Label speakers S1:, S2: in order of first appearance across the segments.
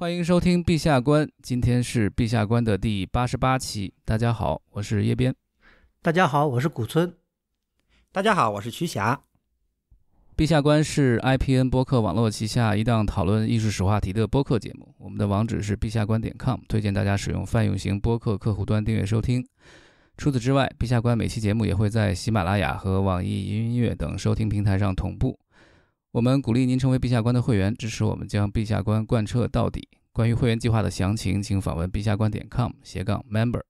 S1: 欢迎收听《陛下观》，今天是《陛下观》的第八十八期。大家好，我是叶边。大家好，我是古村。
S2: 大家好，我是瞿霞。
S1: 《陛下观》是 IPN 播客网络旗下一档讨论艺术史话题的播客节目。我们的网址是陛下观点 com，推荐大家使用泛用型播客客户端订阅收听。除此之外，《陛下观》每期节目也会在喜马拉雅和网易云音乐等收听平台上同步。我们鼓励您成为陛下官的会员，支持我们将陛下官贯彻到底。关于会员计划的详情，请访问陛下官点 com 斜杠 member。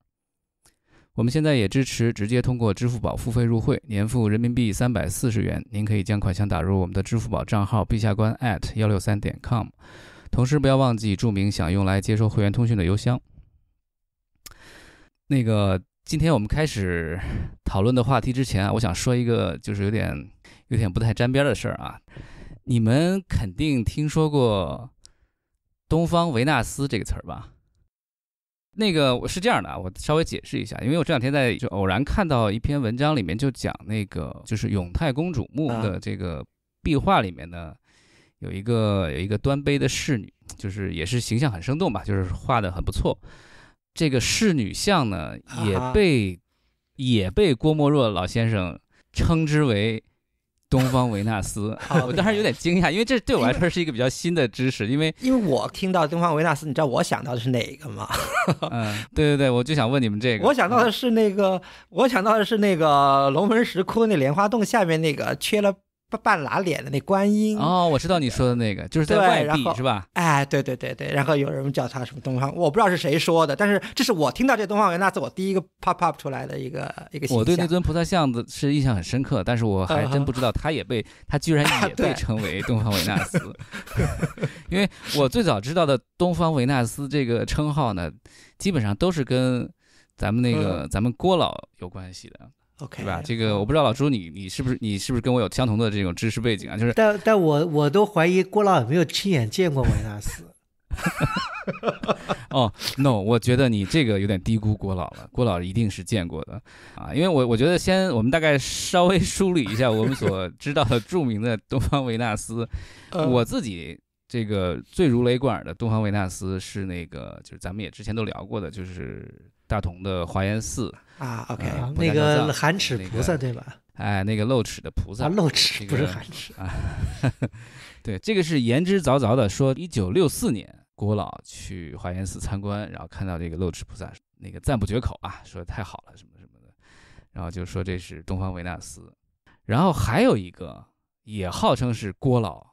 S1: 我们现在也支持直接通过支付宝付费入会，年付人民币三百四十元。您可以将款项打入我们的支付宝账号陛下官 at 幺六三点 com，同时不要忘记注明想用来接收会员通讯的邮箱。那个，今天我们开始讨论的话题之前啊，我想说一个就是有点有点不太沾边的事儿啊。你们肯定听说过“东方维纳斯”这个词儿吧？那个我是这样的，啊，我稍微解释一下，因为我这两天在就偶然看到一篇文章，里面就讲那个就是永泰公主墓的这个壁画里面呢，有一个有一个端杯的侍女，就是也是形象很生动吧，就是画的很不错。这个侍女像呢，也被也被郭沫若老先生称之为。东方维纳斯啊，我当时有点惊讶，因为这对我来说是一个比较
S2: 新的知识，因为因为我听到东方维纳斯，你知道我想到的是哪个吗？
S1: 嗯，对对对，我就想问你们这个，我
S2: 想到的是那个，我想到的是那个龙门石窟那莲花洞下面那个缺了。半半拉脸的那观音哦，
S1: 我知道你说的那个就是在外地是吧？
S2: 哎，对对对对，然后有人叫他什么东方，我不知道是谁说的，但是这是我听到这东方维纳斯我第一个 pop up 出来的一个一个我对那尊
S1: 菩萨像的是印象很深刻，但是我还真不知道他也被他居然 也被称为东方维纳斯，因为我最早知道的东方维纳斯这个称号呢，基本上都是跟咱
S3: 们那个咱们郭老有关系的。
S1: OK，对吧？这个我不知道，老朱，你你是不是你是不是跟我有相同的这种知识背景啊？就是，
S3: 但但我我都怀疑郭老有没有亲眼见过维纳斯。
S1: 哦，No，我觉得你这个有点低估郭老了。郭老一定是见过的啊，因为我我觉得先我们大概稍微梳理一下我们所知道的著名的东方维纳斯。我自己这个最如雷贯耳的东方维纳斯是那个，就是咱们也之前都聊过的，就是。大同的华严寺啊，OK，那个含齿菩萨对吧？哎，那个露齿的菩萨，露齿不是含齿啊。对，这个是言之凿凿的，说一九六四年郭老去华严寺参观，然后看到这个露齿菩萨，那个赞不绝口啊，说太好了什么什么的，然后就说这是东方维纳斯。然后还有一个也号称是郭老。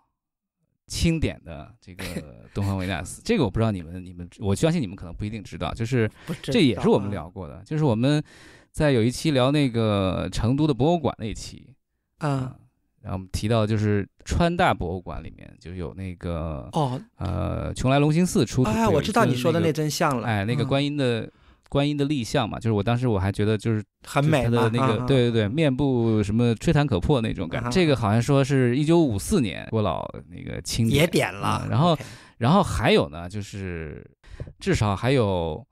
S1: 清点的这个 东方维纳斯，这个我不知道你们你们，我相信你们可能不一定知道，就是这也是我们聊过的，就是我们在有一期聊那个成都的博物馆那一期，啊，然后我们提到就是川大博物馆里面就有那个哦，呃，邛崃龙兴寺出土的，哎，我知道你说的那真像了，哎，那个观音的。观音的立像嘛，就是我当时我还觉得就是很美的那个对对对，面部什么吹弹可破那种感觉。这个好像说是一九五四年郭老那个亲也点了，然后然后还有呢，就是至少还有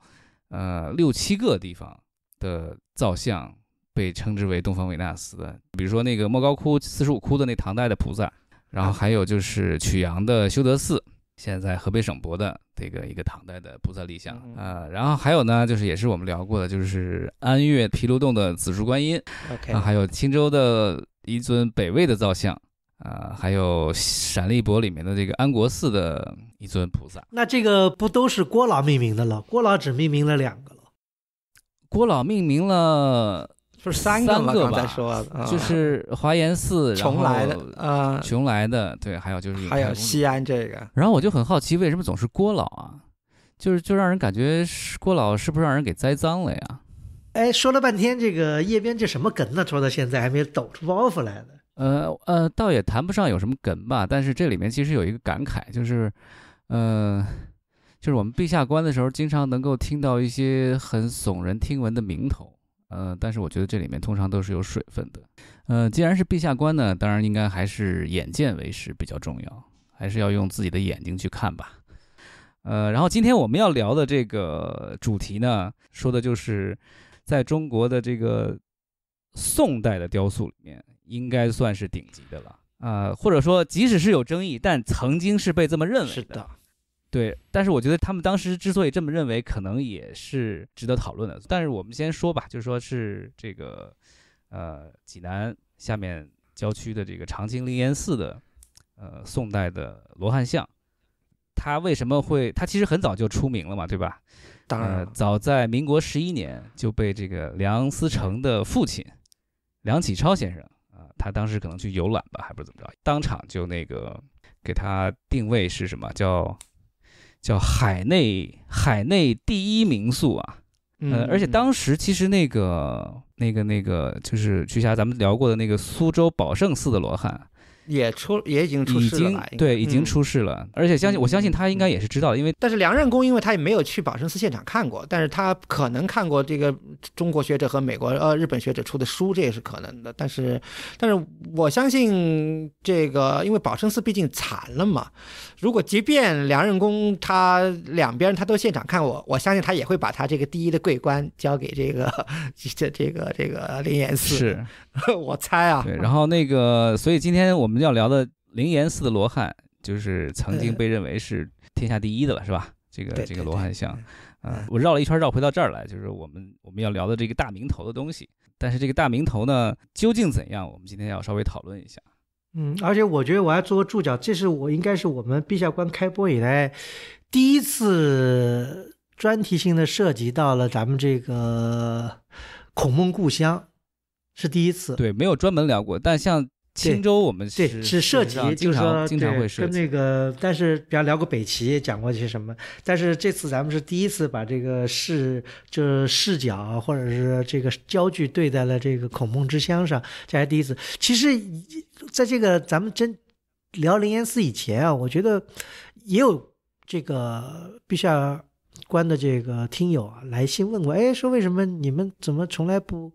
S1: 呃六七个地方的造像被称之为东方维纳斯的，比如说那个莫高窟四十五窟的那唐代的菩萨，然后还有就是曲阳的修德寺。现在河北省博的这个一个唐代的菩萨立像啊，然后还有呢，就是也是我们聊过的，就是安岳毗卢洞的紫竹观音，OK，还有青州的一尊北魏的造像啊，还有陕历博里面的这个安国寺的一尊菩萨。
S3: 那这个不都是郭老命名的了？郭老只命名了两个了，郭老命名了。就是三个吧刚才说的就
S1: 是华严寺，然来的，啊，琼来的，对，还有就是还有西安
S2: 这
S3: 个，
S1: 然后我就很好奇，为什么总是郭老啊？就是就让人感觉是郭老是不是让人给栽赃了呀？
S3: 哎，说了半天，这个叶边这什么梗呢？说到现在还没抖出包袱来呢。
S1: 呃呃，倒也谈不上有什么梗吧，但是这里面其实有一个感慨，就是，呃，就是我们陛下关的时候，经常能够听到一些很耸人听闻的名头。呃，但是我觉得这里面通常都是有水分的。呃，既然是陛下官呢，当然应该还是眼见为实比较重要，还是要用自己的眼睛去看吧。呃，然后今天我们要聊的这个主题呢，说的就是在中国的这个宋代的雕塑里面，应该算是顶级的了啊，或者说即使是有争议，但曾经是被这么认为的。对，但是我觉得他们当时之所以这么认为，可能也是值得讨论的。但是我们先说吧，就是说是这个，呃，济南下面郊区的这个长清灵岩寺的，呃，宋代的罗汉像，它为什么会？它其实很早就出名了嘛，对吧？当然早在民国十一年就被这个梁思成的父亲梁启超先生啊，他当时可能去游览吧，还不怎么着，当场就那个给他定位是什么叫。叫海内海内第一民宿啊，嗯，而且当时其实那个那个那个就是徐霞咱们聊过的那个苏州宝胜寺的罗汉，
S2: 也出也已经出世了，对，已经出世了。而且相信我相信他应该也是知道，因为但是梁任公因为他也没有去宝胜寺现场看过，但是他可能看过这个中国学者和美国呃日本学者出的书，这也是可能的。但是但是我相信这个，因为宝胜寺毕竟残了嘛。如果即便梁任公他两边他都现场看我，我相信他也会把他这个第一的桂冠交给这个 这这个这个灵岩寺。是，我猜
S1: 啊。对。然后那个，所以今天我们要聊的灵岩寺的罗汉，就是曾经被认为是天下第一的了，是吧？这个这个罗汉像，嗯，我绕了一圈，绕回到这儿来，就是我们我们要聊的这个大名头的东西。但是这个大名头呢，究竟怎样？我们今天要稍微讨论一下。
S3: 嗯，而且我觉得我要做个注脚，这是我应该是我们陛下官开播以来第一次专题性的涉及到了咱们这个孔孟故乡，是第一次。对，没有专
S1: 门聊过，但像。
S3: 青州，我们是是涉及，就是说经常会涉及。跟那个，但是比方聊过北齐，讲过些什么？但是这次咱们是第一次把这个视，就是视角或者是这个焦距对在了这个孔孟之乡上，这还第一次。其实，在这个咱们真聊灵岩寺以前啊，我觉得也有这个陛下关的这个听友来信问过，哎，说为什么你们怎么从来不？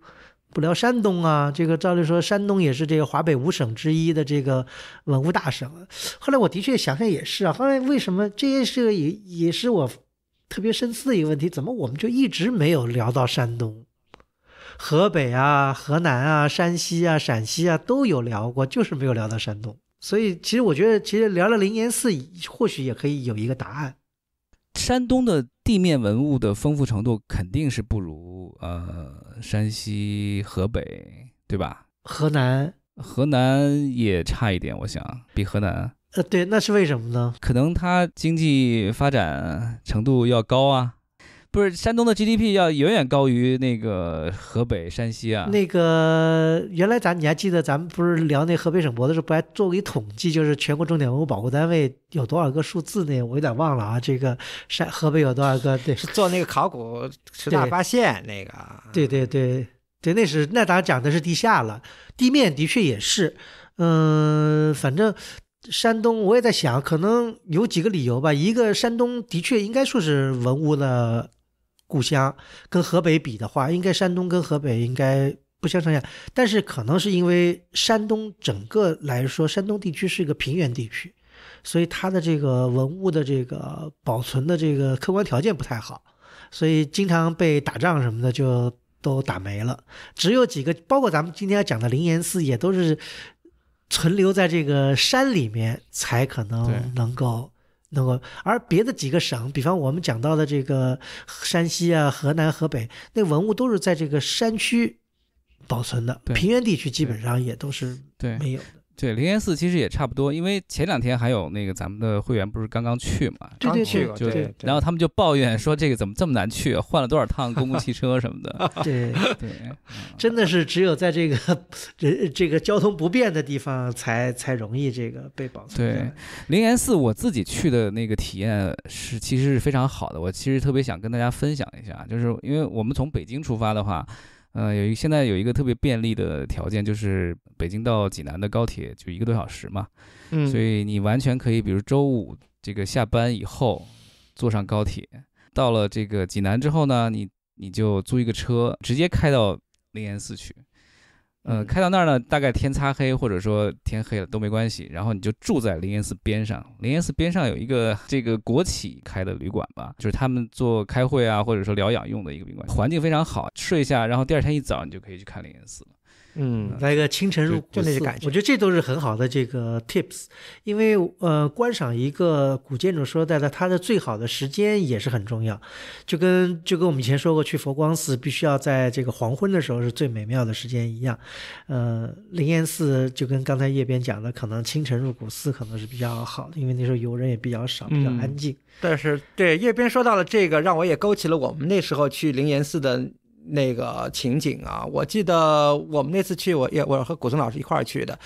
S3: 不聊山东啊，这个照理说，山东也是这个华北五省之一的这个文物大省。后来我的确想想也是啊，后来为什么这些事也也是我特别深思的一个问题，怎么我们就一直没有聊到山东？河北啊、河南啊、山西啊、陕西啊都有聊过，就是没有聊到山东。所以其实我觉得，其实聊了灵岩寺或许也可以有一个答案。山东的地面文物的丰富程度肯
S1: 定是不如呃。山西、河北，对吧？河南，河南也差一点，我想比河南。
S3: 呃，对，那是为什么呢？
S1: 可能它经济发展程度要高啊。
S3: 不是山东的 GDP
S1: 要远远高于那个河北、山西啊？
S3: 那个原来咱你还记得咱们不是聊那河北省博的时候，不还做过一统计，就是全国重点文物保护单位有多少个数字？那我有点忘了啊。这个山河北有多少个？对，是做那个考古十大发现那个。对对对对，那是那咱讲的是地下了，地面的确也是。嗯，反正山东我也在想，可能有几个理由吧。一个山东的确应该说是文物的。故乡跟河北比的话，应该山东跟河北应该不相上下。但是可能是因为山东整个来说，山东地区是一个平原地区，所以它的这个文物的这个保存的这个客观条件不太好，所以经常被打仗什么的就都打没了。只有几个，包括咱们今天要讲的灵岩寺，也都是存留在这个山里面，才可能能够。能够，而别的几个省，比方我们讲到的这个山西啊、河南、河北，那文物都是在这个山区保存的，平原地区基本上也都是没有
S1: 对灵岩寺其实也差不多，因为前两天还有那个咱们的会员不是刚刚去嘛，刚去过，就然后他们就抱怨说这个怎么这么难去，换了多少趟公共汽车什么的。
S3: 对对，真的是只有在这个这这个交通不便的地方才才容易这个被保存。对
S1: 灵岩寺，我自己去的那个体验是其实是非常好的，我其实特别想跟大家分享一下，就是因为我们从北京出发的话。呃，有一现在有一个特别便利的条件，就是北京到济南的高铁就一个多小时嘛，嗯，所以你完全可以，比如周五这个下班以后，坐上高铁，到了这个济南之后呢，你你就租一个车，直接开到灵岩寺去。呃，开到那儿呢，大概天擦黑或者说天黑了都没关系，然后你就住在灵岩寺边上。灵岩寺边上有一个这个国企开的旅馆吧，就是他们做开会啊或者说疗养用的一个宾馆，环境非常好，睡一下，然后第二天一早你就可以去看灵岩寺了。
S3: 嗯，来个清晨入就那个感觉，我觉得这都是很好的这个 tips，因为呃，观赏一个古建筑，说实在的，它的最好的时间也是很重要，就跟就跟我们以前说过去佛光寺，必须要在这个黄昏的时候是最美妙的时间一样，呃，灵岩寺就跟刚才叶边讲的，可能清晨入古寺可能是比较好的，因为那时候游人也比较少，比较安静。但是
S2: 对叶边说到了这个，让我也勾起了我们那时候去灵岩寺的。那个情景啊，我记得我们那次去，我也我和古村老师一块儿去的，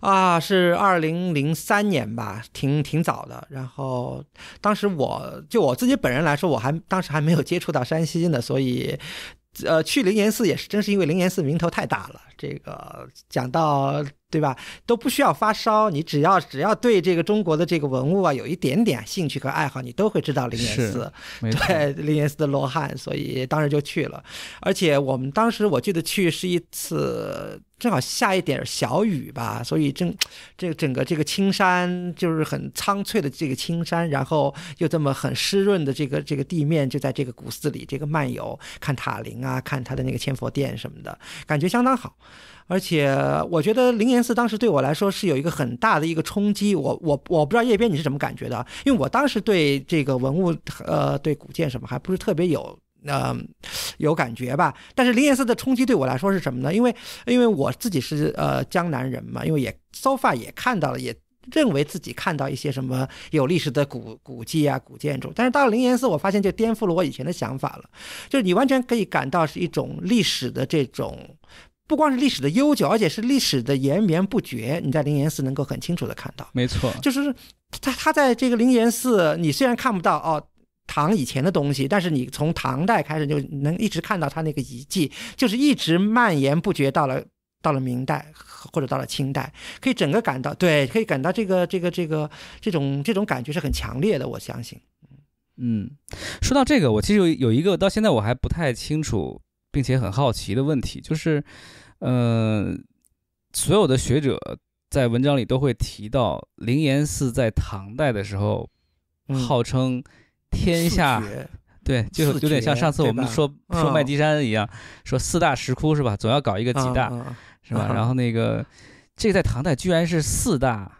S2: 啊，是二零零三年吧，挺挺早的。然后当时我就我自己本人来说，我还当时还没有接触到山西呢，所以，呃，去灵岩寺也是，正是因为灵岩寺名头太大了，这个讲到。对吧？都不需要发烧，你只要只要对这个中国的这个文物啊有一点点兴趣和爱好，你都会知道灵岩寺，对灵岩寺的罗汉，所以当时就去了。而且我们当时我记得去是一次，正好下一点小雨吧，所以正这整个这个青山就是很苍翠的这个青山，然后又这么很湿润的这个这个地面，就在这个古寺里这个漫游，看塔林啊，看他的那个千佛殿什么的，感觉相当好。而且我觉得灵岩寺当时对我来说是有一个很大的一个冲击。我我我不知道叶编你是怎么感觉的，因为我当时对这个文物，呃，对古建什么还不是特别有嗯有感觉吧。但是灵岩寺的冲击对我来说是什么呢？因为因为我自己是呃江南人嘛，因为也 so far 也看到了，也认为自己看到一些什么有历史的古古迹啊、古建筑。但是到了灵岩寺，我发现就颠覆了我以前的想法了，就是你完全可以感到是一种历史的这种。不光是历史的悠久，而且是历史的延绵不绝。你在灵岩寺能够很清楚的看到，没错，就是他他在这个灵岩寺，你虽然看不到哦唐以前的东西，但是你从唐代开始就能一直看到他那个遗迹，就是一直蔓延不绝到了到了明代或者到了清代，可以整个感到对，可以感到这个这个这个这种这种感觉是很强烈的。我相信，
S1: 嗯，说到这个，我其实有有一个到现在我还不太清楚。并且很好奇的问题就是，呃，所有的学者在文章里都会提到灵岩寺在唐代的时候号称天下，对，就有点像上次我们说说麦积山一样，说四大石窟是吧？总要搞一个几大是吧？然后那个这个在唐代居然是四大，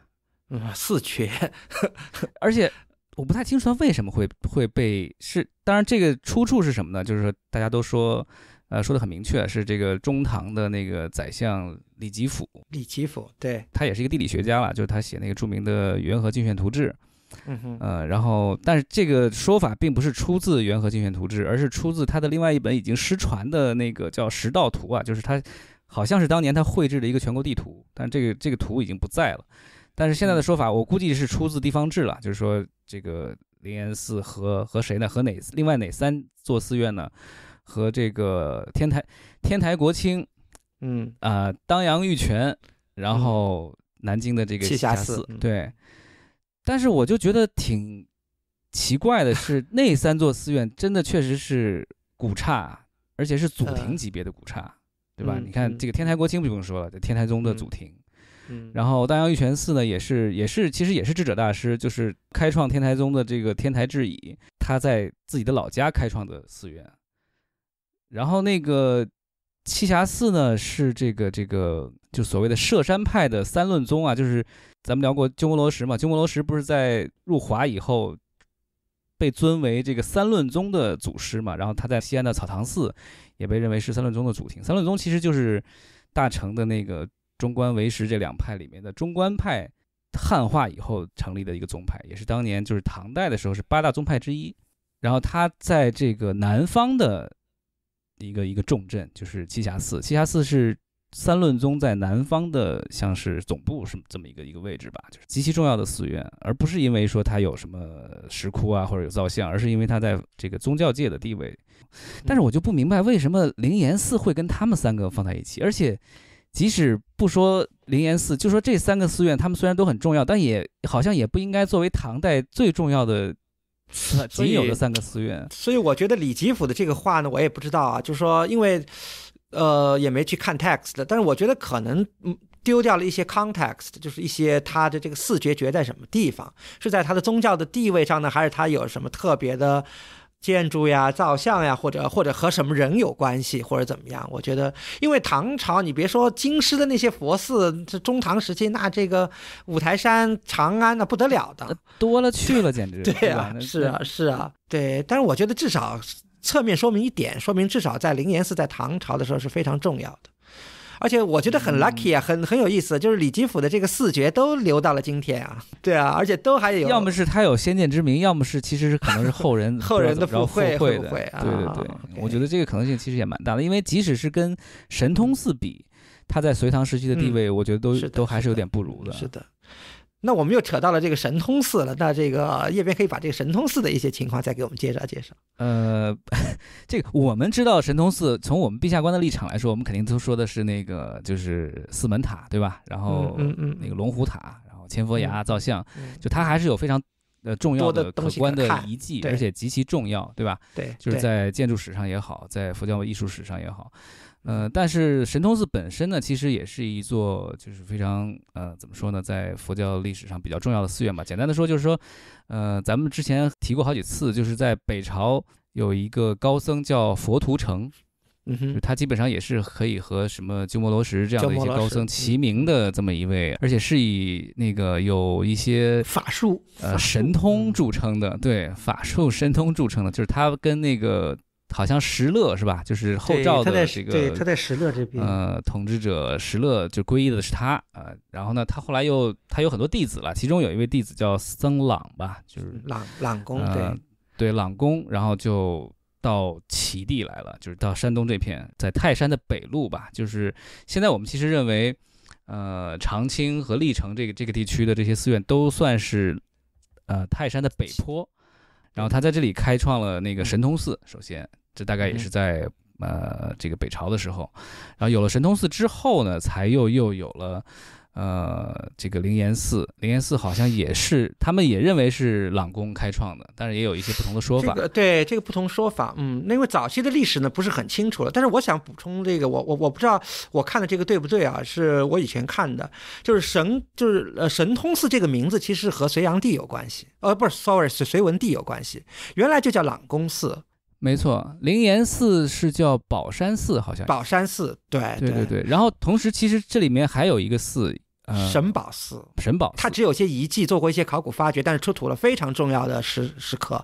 S1: 四缺，而且我不太清楚它为什么会会被是，当然这个出处是什么呢？就是大家都说。呃，说的很明确，是这个中唐的那个宰相李吉甫。李吉甫，对他也是一个地理学家了，就是他写那个著名的《元和竞选图志》。嗯哼。呃，然后，但是这个说法并不是出自《元和竞选图志》，而是出自他的另外一本已经失传的那个叫《十道图》啊，就是他好像是当年他绘制的一个全国地图，但这个这个图已经不在了。但是现在的说法，我估计是出自地方志了，就是说这个灵岩寺和和谁呢？和哪另外哪三座寺院呢？和这个天台，天台国清，嗯啊，当阳玉泉，然后南京的这个栖霞寺，对。但是我就觉得挺奇怪的是，那三座寺院真的确实是古刹，而且是祖庭级别的古刹，对吧？你看这个天台国清，不用说了，这天台宗的祖庭。嗯。然后当阳玉泉寺呢，也是也是，其实也是智者大师，就是开创天台宗的这个天台智已，他在自己的老家开创的寺院。然后那个栖霞寺呢，是这个这个就所谓的摄山派的三论宗啊，就是咱们聊过鸠摩罗什嘛，鸠摩罗什不是在入华以后被尊为这个三论宗的祖师嘛？然后他在西安的草堂寺也被认为是三论宗的祖庭。三论宗其实就是大成的那个中观唯识这两派里面的中观派汉化以后成立的一个宗派，也是当年就是唐代的时候是八大宗派之一。然后他在这个南方的。一个一个重镇就是栖霞寺，栖霞寺是三论宗在南方的像是总部什这么一个一个位置吧，就是极其重要的寺院，而不是因为说它有什么石窟啊或者有造像，而是因为它在这个宗教界的地位。但是我就不明白为什么灵岩寺会跟他们三个放在一起，而且即使不说灵岩寺，就说这三个寺院，他们虽然都很重要，但也好像也不应该作为唐代最重要的。仅有的三个寺院。
S2: 所以我觉得李吉甫的这个话呢，我也不知道啊，就是说，因为，呃，也没去看 text 但是我觉得可能，丢掉了一些 context，就是一些他的这个四绝绝在什么地方，是在他的宗教的地位上呢，还是他有什么特别的？建筑呀，造像呀，或者或者和什么人有关系，或者怎么样？我觉得，因为唐朝，你别说京师的那些佛寺，这中唐时期那这个五台山、长安那不得了的，多了去
S1: 了，简直。对啊，是啊，
S2: 是啊，对。但是我觉得至少侧面说明一点，说明至少在灵岩寺在唐朝的时候是非常重要的。而且我觉得很 lucky 啊，很很有意思，就是李金甫的这个四绝都留到了今天啊。
S1: 对啊，而且都还有。要么是他有先见之明，要么是其实是可能是后人 后人的附会不会啊、对对对，我觉得这个可能性其实也蛮大的，因为即使是跟神通寺比，他在隋唐时期的地位，我觉得都都还是有点不如的。是的。
S2: 那我们又扯到了这个神通寺了。那这个叶斌可以把这个神通寺的一些情况再给我们介绍介绍。
S1: 呃，这个我们知道神通寺，从我们陛下官的立场来说，我们肯定都说的是那个就是四门塔，对吧？然后那个龙虎塔，然后千佛崖造像，就它还是有非常呃重要的可观的遗迹，而且极其重要，对吧？对，就是在建筑史上也好，在佛教艺术史上也好。呃，但是神通寺本身呢，其实也是一座就是非常呃怎么说呢，在佛教历史上比较重要的寺院吧。简单的说就是说，呃，咱们之前提过好几次，就是在北朝有一个高僧叫佛图澄，嗯哼，他基本上也是可以和什么鸠摩罗什这样的一些高僧齐名的这么一位，而且是以那个有一些法术呃神通著称的，对，法术神通著称的，就是他跟那个。好像石勒是吧？就是后赵的这个，对，他在石勒这边，呃，统治者石勒就皈依的是他，呃，然后呢，他后来又他有很多弟子了，其中有一位弟子叫僧朗吧，就
S2: 是朗朗公，对，
S1: 对，朗公，然后就到齐地来了，就是到山东这片，在泰山的北麓吧，就是现在我们其实认为，呃，长清和历城这个这个地区的这些寺院都算是，呃，泰山的北坡。然后他在这里开创了那个神通寺，首先，这大概也是在呃这个北朝的时候，然后有了神通寺之后呢，才又又有了。呃，这个灵岩寺，灵岩寺好像也是他们也认为是朗公开创的，但是也有一些不同的说法。
S2: 对，这个不同说法，嗯，因为早期的历史呢不是很清楚了。但是我想补充这个，我我我不知道我看的这个对不对啊？是我以前看的，就是神就是呃神通寺这个名字其实和隋炀帝有关系，呃，不是，sorry，是隋文帝有关系，原来就叫朗公寺。没错，灵岩寺是
S1: 叫宝山寺，好像。宝山寺，对，对对对。然后同时，其实这里面还有一个
S2: 寺。神宝寺，神宝，它只有些遗迹做过一些考古发掘，但是出土了非常重要的石石刻。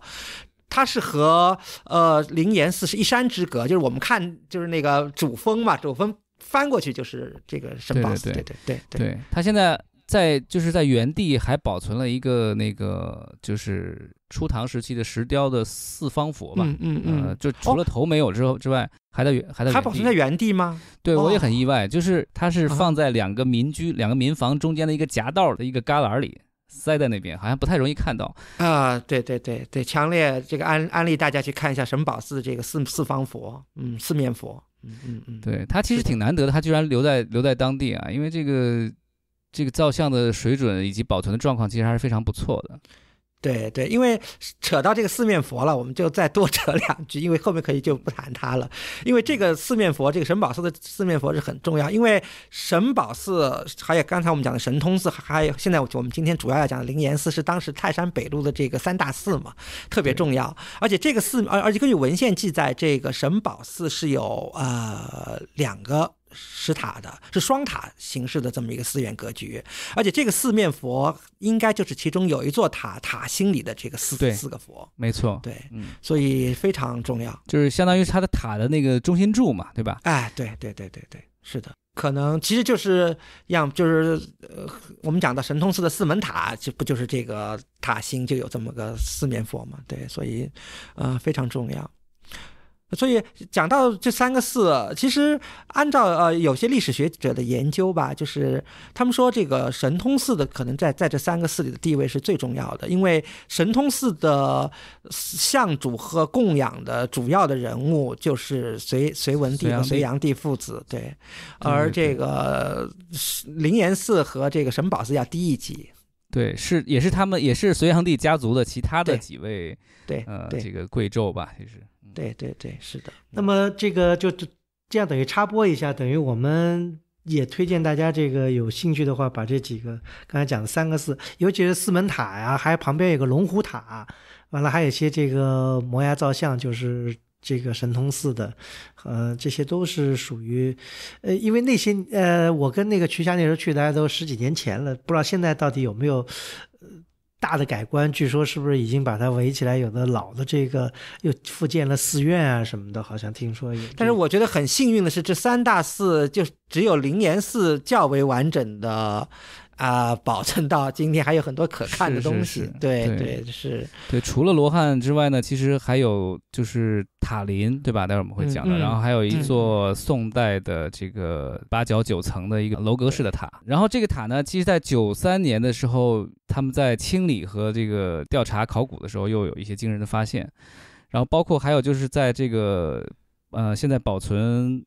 S2: 它是和呃灵岩寺是一山之隔，就是我们看就是那个主峰嘛，主峰翻过去就是这个神宝寺。对对对对
S1: 对，它现在。在就是在原地还保存了一个那个就是初唐时期的石雕的四方佛嘛，嗯嗯嗯，就除了头没有之后之外，还在原还在还保存在原地吗？对我也很意外，就是它是放在两个民居两个民房中间的一个夹道的一个旮旯里塞在那边，好像不太容易看到啊。
S2: 对对对对，强烈这个安安利大家去看一下什么宝寺这个四四方佛，嗯，四面佛，嗯嗯嗯，对
S1: 他其实挺难得的，他居然留在留在当地啊，因为这个。这个造像的水准以及保存的状况，其实还是非常不错的。
S2: 对对，因为扯到这个四面佛了，我们就再多 扯两句，因为后面可以就不谈它了。因为这个四面佛，这个神宝寺的四面佛是很重要，因为神宝寺还有刚才我们讲的神通寺，还有现在我们今天主要要讲的灵岩寺，是当时泰山北路的这个三大寺嘛，特别重要。而且这个寺，而而且根据文献记载，这个神宝寺是有呃两个。石塔的是双塔形式的这么一个寺院格局，而且这个四面佛应该就是其中有一座塔塔心里的这个四四个佛，没错，对，嗯，所以非常重要，就是相当于它的塔的那个中心柱嘛，对吧？哎，对对对对对，是的，可能其实就是样，就是呃，我们讲到神通寺的四门塔，就不就是这个塔心就有这么个四面佛嘛，对，所以，呃，非常重要。所以讲到这三个寺，其实按照呃有些历史学者的研究吧，就是他们说这个神通寺的可能在在这三个寺里的地位是最重要的，因为神通寺的像主和供养的主要的人物就是隋隋文帝和隋炀帝父子。对，而这个灵岩寺和这个神宝寺要低一级。
S1: 对，是也是他们也是隋炀帝家族的其他的几位对呃这个贵胄吧，其实。对对对，是的。
S3: 那么这个就这这样等于插播一下，等于我们也推荐大家，这个有兴趣的话，把这几个刚才讲的三个寺，尤其是四门塔呀，还有旁边有个龙虎塔，完了还有一些这个摩崖造像，就是这个神通寺的，呃，这些都是属于，呃，因为那些呃，我跟那个徐霞那时候去，大家都十几年前了，不知道现在到底有没有，呃。大的改观，据说是不是已经把它围起来？有的老的这个又复建了寺院啊什么的，好像听说有。
S2: 但是我觉得很幸运的是，这三大寺就只有灵岩寺较为完整的。啊，保证到今天还有很多可看的东西。对对，是。
S1: 对，除了罗汉之外呢，其实还有就是塔林，对吧？待会儿我们会讲的。然后还有一座宋代的这个八角九层的一个楼阁式的塔。然后这个塔呢，其实在九三年的时候，他们在清理和这个调查考古的时候，又有一些惊人的发现。然后包括还有就是在这个呃，现在保存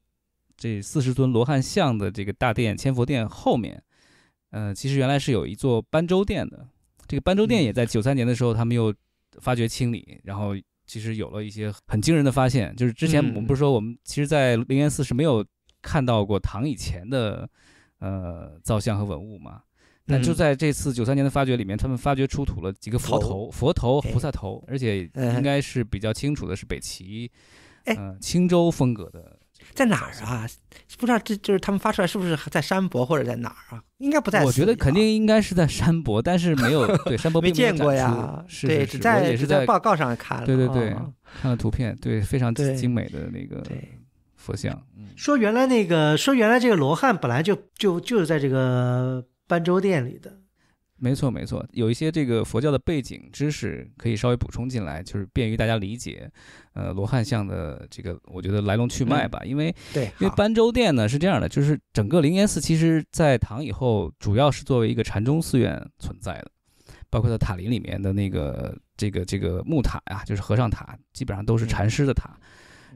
S1: 这四十尊罗汉像的这个大殿千佛殿后面。嗯，其实原来是有一座般舟殿的，这个般舟殿也在九三年的时候他们又发掘清理，然后其实有了一些很惊人的发现，就是之前我们不是说我们其实，在灵岩寺是没有看到过唐以前的呃造像和文物嘛？那就在这次九三年的发掘里面，他们发掘出土了几个佛头、佛头、菩萨头，而且应该是比较清楚的是北齐嗯青州风格的。在哪儿啊？
S2: 不知道这就是他们发出来是不是在山博或者在哪儿啊？应该不在。我觉
S1: 得肯定应该是在山博，但是没有 对山博没见过呀。对，只在也是在报告上看了。对对对，看了图片，对非常精美的那个佛像。
S3: 说原来那个说原来这个罗汉本来就就就是在这个斑州殿里的。没错没错，
S1: 有一些这个佛教的背景知识可以稍微补充进来，就是便于大家理解，呃，罗汉像的这个我觉得来龙去脉吧，因为对，因为般州殿呢是这样的，就是整个灵岩寺其实在唐以后主要是作为一个禅宗寺院存在的，包括在塔林里面的那个这个这个木塔呀，就是和尚塔，基本上都是禅师的塔，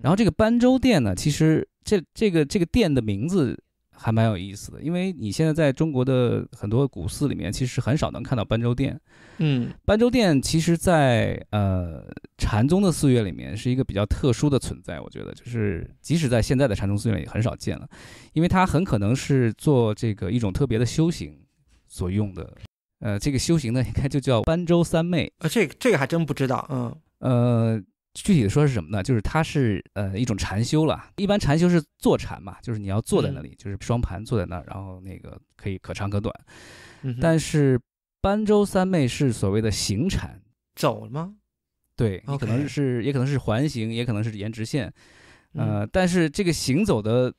S1: 然后这个般州殿呢，其实这这个这个殿的名字。还蛮有意思的，因为你现在在中国的很多古寺里面，其实很少能看到斑舟殿。嗯，斑舟殿其实，在呃禅宗的寺院里面是一个比较特殊的存在，我觉得就是即使在现在的禅宗寺院也很少见了，因为它很可能是做这个一种特别的修行所用的。呃，这个修行呢，应该就叫斑舟三昧啊。这这个还真不知道。嗯，呃。具体的说是什么呢？就是它是呃一种禅修了。一般禅修是坐禅嘛，就是你要坐在那里，就是双盘坐在那儿，然后那个可以可长可短。嗯，但是斑舟三昧是所谓的行禅，走了吗？对，可能是也可能是环形，也可能是沿直线。呃，但是这个行走的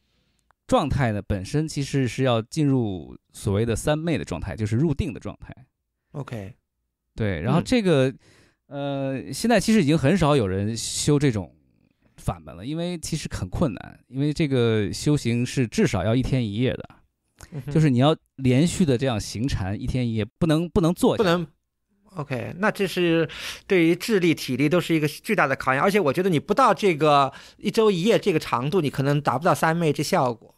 S1: 状态呢，本身其实是要进入所谓的三昧的状态，就是入定的状态。OK，对，然后这个。呃，现在其实已经很少有人修这种法门了，因为其实很困难，因为这个修行是至少要一天一夜的，就是你要连
S2: 续的这样行禅一天一夜，不能不能坐，不能。OK，那这是对于智力、体力都是一个巨大的考验，而且我觉得你不到这个一周一夜这个长度，你可能达不到三昧这效果。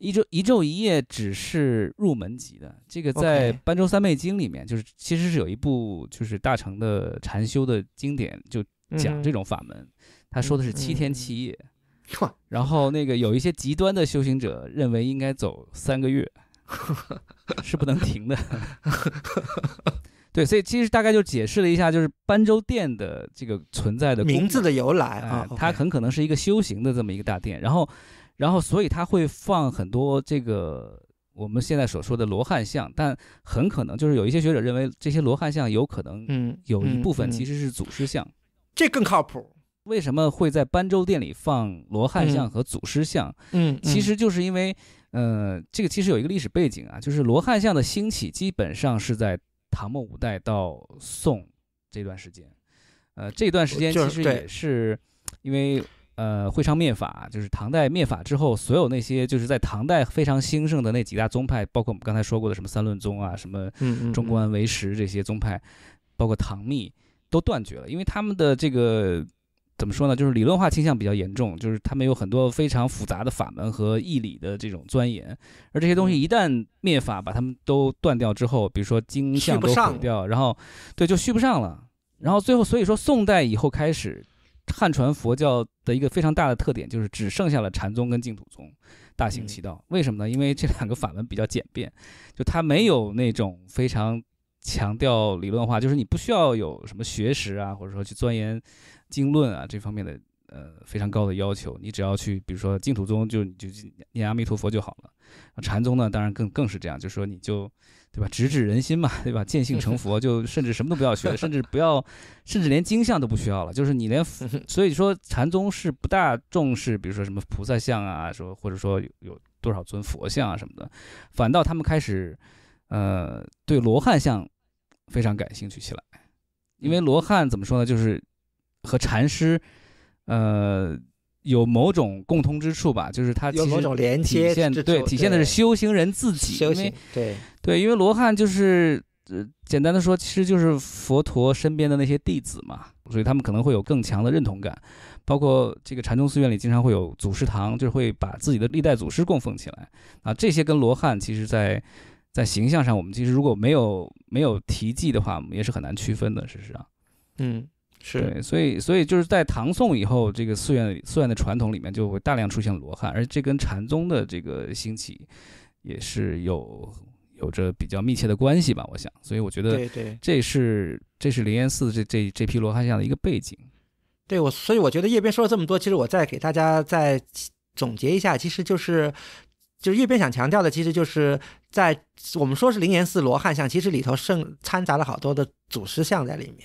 S2: 一周一昼一夜只是入门
S1: 级的，这个在《斑舟三昧经》里面，就是其实是有一部就是大成的禅修的经典，就讲这种法门。他说的是七天七夜，然后那个有一些极端的修行者认为应该走三个月，是不能停的。对，所以其实大概就解释了一下，就是斑舟殿的这个存在的名字的由来啊，它很可能是一个修行的这么一个大殿，然后。然后，所以他会放很多这个我们现在所说的罗汉像，但很可能就是有一些学者认为这些罗汉像有可能有一部分其实是祖师像，这更靠谱。为什么会在斑州殿里放罗汉像和祖师像？嗯，其实就是因为，呃，这个其实有一个历史背景啊，就是罗汉像的兴起基本上是在唐末五代到宋这段时间，呃，这段时间其实也是因为。呃，会昌灭法就是唐代灭法之后，所有那些就是在唐代非常兴盛的那几大宗派，包括我们刚才说过的什么三论宗啊，什么中观唯识这些宗派，包括唐密都断绝了，因为他们的这个怎么说呢，就是理论化倾向比较严重，就是他们有很多非常复杂的法门和义理的这种钻研，而这些东西一旦灭法把他们都断掉之后，比如说经相都毁掉，然后对就续不上了，然后最后所以说宋代以后开始。汉传佛教的一个非常大的特点就是只剩下了禅宗跟净土宗大行其道，为什么呢？因为这两个法门比较简便，就它没有那种非常强调理论化，就是你不需要有什么学识啊，或者说去钻研经论啊这方面的呃非常高的要求，你只要去比如说净土宗就你就念阿弥陀佛就好了，禅宗呢当然更更是这样，就是说你就。对吧，直指人心嘛，对吧？见性成佛，就甚至什么都不要学，甚至不要，甚至连经像都不需要了。就是你连，所以说禅宗是不大重视，比如说什么菩萨像啊，说或者说有多少尊佛像啊什么的，反倒他们开始，呃，对罗汉像非常感兴趣起来，因为罗汉怎么说呢，就是和禅师，呃。有某种共通之处吧，就是它其实体现对体现的是修行人自己。修行对对，因为罗汉就是呃，简单的说，其实就是佛陀身边的那些弟子嘛，所以他们可能会有更强的认同感。包括这个禅宗寺院里经常会有祖师堂，就是会把自己的历代祖师供奉起来啊。这些跟罗汉其实，在在形象上，我们其实如果没有没有题记的话，我们也是很难区分的。事实上，嗯。是，所以所以就是在唐宋以后，这个寺院寺院的传统里面就会大量出现罗汉，而这跟禅宗的这个兴起也是有有着比较密切的关系吧。我想，所以我觉得，对对，这是这是灵岩寺这这这批罗汉像的一个背景。
S2: 对我，所以我觉得叶边说了这么多，其实我再给大家再总结一下，其实就是就是叶边想强调的，其实就是在我们说是灵岩寺罗汉像，其实里头盛掺杂了好多的祖师像在里面。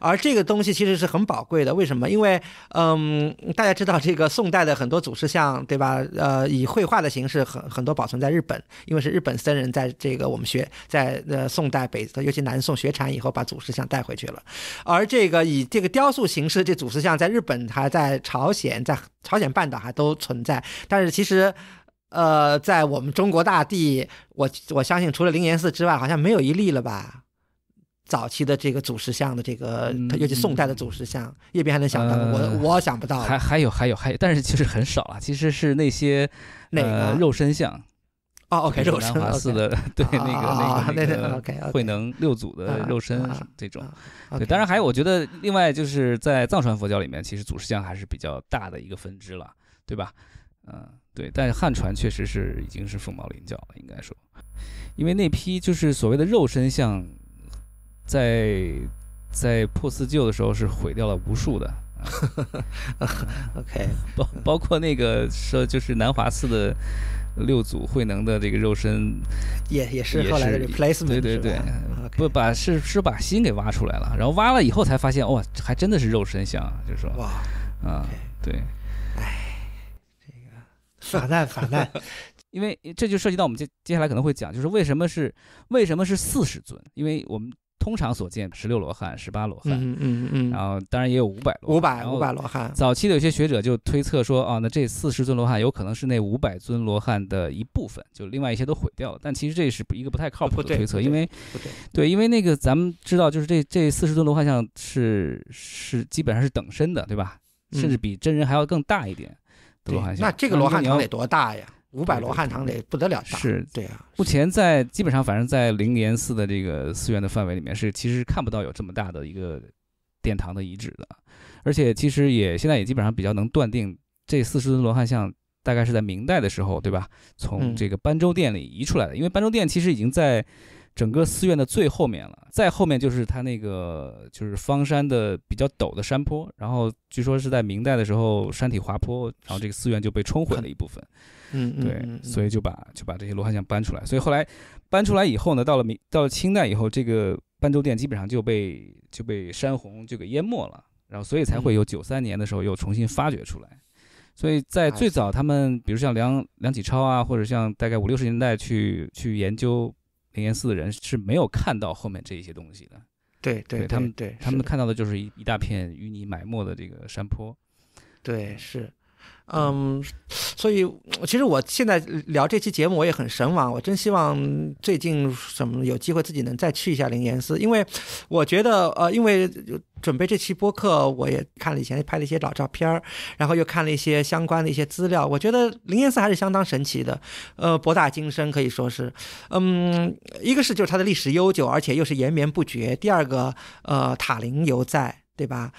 S2: 而这个东西其实是很宝贵的，为什么？因为，嗯，大家知道这个宋代的很多祖师像，对吧？呃，以绘画的形式很很多保存在日本，因为是日本僧人在这个我们学在呃宋代北，尤其南宋学禅以后把祖师像带回去了。而这个以这个雕塑形式，这祖师像在日本还、在朝鲜、在朝鲜半岛还都存在。但是其实，呃，在我们中国大地，我我相信除了灵岩寺之外，好像没有一例了吧。早期的这个祖师像的这个，尤其宋代的祖师像，叶斌还能想到，我我想不到。还
S1: 还有还有还，有，但是其实很少啊。其实是那些那个肉身像，
S2: 哦，肉身的，
S1: 对那个那个那个慧能六祖的肉身这种。对，当然还有，我觉得另外就是在藏传佛教里面，其实祖师像还是比较大的一个分支了，对吧？嗯，对。但是汉传确实是已经是凤毛麟角了，应该说，因为那批就是所谓的肉身像。在在破四旧的时候是毁掉了无数的，OK，包包括那个说就是南华寺的六祖慧能的这个肉身，
S2: 也也是后来的
S1: replacement，对对对，不把是是把心给挖出来了，然后挖了以后才发现，哇，还真的是肉身像，就是哇，啊，对，哎，
S3: 这个法难法
S1: 难，因为这就涉及到我们接接下来可能会讲，就是为什么是为什么是四十尊，因为我们。通常所见十六罗汉、十八罗汉，嗯嗯嗯，然后当然也有五百
S2: 罗，五百五百罗汉。
S1: 早期的有些学者就推测说，啊，那这四十尊罗汉有可能是那五百尊罗汉的一部分，就另外一些都毁掉了。但其实这是一个不太靠谱的推测，因为，对，因为那个咱们知道，就是这这四十尊罗汉像是是基本上是等身的，对吧？甚至比真人还要更大一点的罗汉像。那这个罗汉墙得多大
S2: 呀？五百罗汉堂得不得了，是对啊。
S1: 目前在基本上，反正在灵岩寺的这个寺院的范围里面，是其实看不到有这么大的一个殿堂的遗址的。而且其实也现在也基本上比较能断定，这四十尊罗汉像大概是在明代的时候，对吧？从这个般州殿里移出来的，因为般州殿其实已经在。整个寺院的最后面了，再后面就是它那个就是方山的比较陡的山坡。然后据说是在明代的时候山体滑坡，然后这个寺院就被冲毁了一部分。嗯，对，所以就把就把这些罗汉像搬出来。所以后来搬出来以后呢，到了明到了清代以后，这个般州殿基本上就被就被山洪就给淹没了。然后所以才会有九三年的时候又重新发掘出来。所以在最早他们比如像梁梁启超啊，或者像大概五六十年代去去研究。灵岩寺的人是没有看到后面这些东西的，对，对他们，对他们看到的就是
S2: 一一大片淤泥埋没的这个山坡，对，是。嗯，所以其实我现在聊这期节目我也很神往，我真希望最近什么有机会自己能再去一下灵岩寺，因为我觉得呃，因为准备这期播客，我也看了以前拍了一些老照片儿，然后又看了一些相关的一些资料，我觉得灵岩寺还是相当神奇的，呃，博大精深可以说是，嗯，一个是就是它的历史悠久，而且又是延绵不绝，第二个呃塔林犹在，对吧？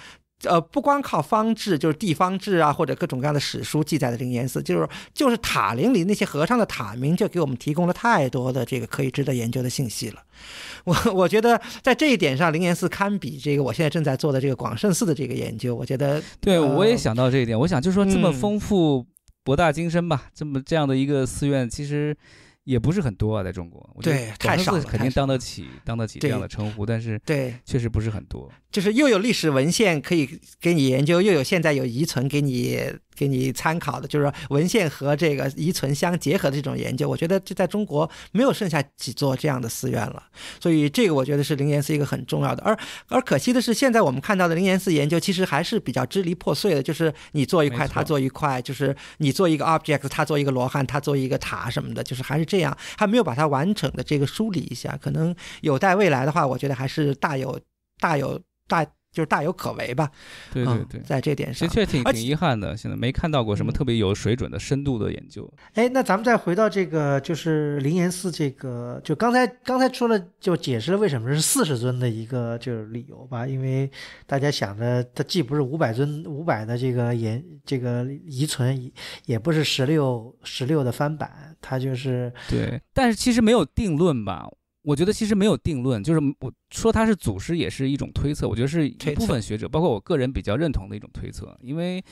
S2: 呃，不光靠方志，就是地方志啊，或者各种各样的史书记载的灵岩寺，就是就是塔林里那些和尚的塔名，就给我们提供了太多的这个可以值得研究的信息了。我我觉得在这一点上，灵岩寺堪比这个我现在正在做的这个广胜寺的这个研究。我觉得，对，我也想
S1: 到这一点。我想就说这么丰富、博大精深吧，这么这样的一个寺院，其实也不是很多啊，在中国。对，太少了，肯定当得起、当得起这样的称呼，但是对，确实不是很多。
S2: 就是又有历史文献可以给你研究，又有现在有遗存给你给你参考的，就是说文献和这个遗存相结合的这种研究，我觉得这在中国没有剩下几座这样的寺院了。所以这个我觉得是灵岩寺一个很重要的，而而可惜的是，现在我们看到的灵岩寺研究其实还是比较支离破碎的，就是你做一块，他做一块，就是你做一个 object，他做一个罗汉，他做一个塔什么的，就是还是这样，还没有把它完整的这个梳理一下，可能有待未来的话，我觉得还是大有大有。大就是大
S3: 有可为吧，对对对，在这点上，的确挺挺
S1: 遗憾的。现在没看到过什么特别有水准的深度的研究。
S3: 哎，那咱们再回到这个，就是灵岩寺这个，就刚才刚才说了，就解释了为什么是四十尊的一个就是理由吧，因为大家想着它既不是五百尊五百的这个岩这个遗存，也不是十六十六的翻版，它就是对，
S1: 但是其实没有定论吧。我觉得其实没有定论，就是我说他是祖师也是一种推测。我觉得是一部分学者，包括我个人比较认同的一种推测。因为，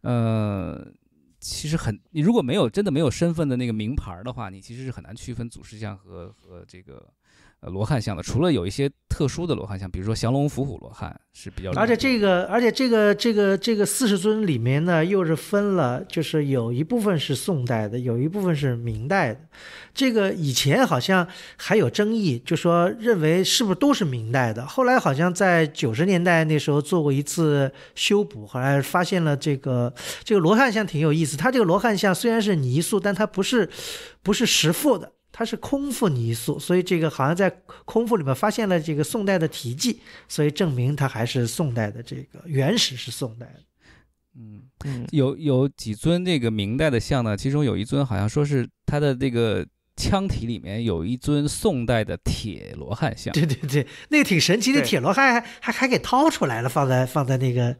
S1: 呃，其实很，你如果没有真的没有身份的那个名牌的话，你其实是很难区分祖师像和和这个。罗汉像的，除了有一些特殊的罗汉像，比如说降龙伏虎罗汉是比较。而且
S3: 这个，而且这个这个这个四十尊里面呢，又是分了，就是有一部分是宋代的，有一部分是明代的。这个以前好像还有争议，就说认为是不是都是明代的。后来好像在九十年代那时候做过一次修补，后来发现了这个这个罗汉像挺有意思。它这个罗汉像虽然是泥塑，但它不是不是石腹的。它是空腹泥塑，所以这个好像在空腹里面发现了这个宋代的题记，所以证明它还是宋代的这个原始是宋代的。
S1: 嗯嗯，有有几尊这个明代的像呢？其中有一尊好像说是它的这个腔体里面有一尊宋代的铁罗汉像。对对
S3: 对，那个挺神奇的，铁罗汉还还还给掏出来了，放在放在那个。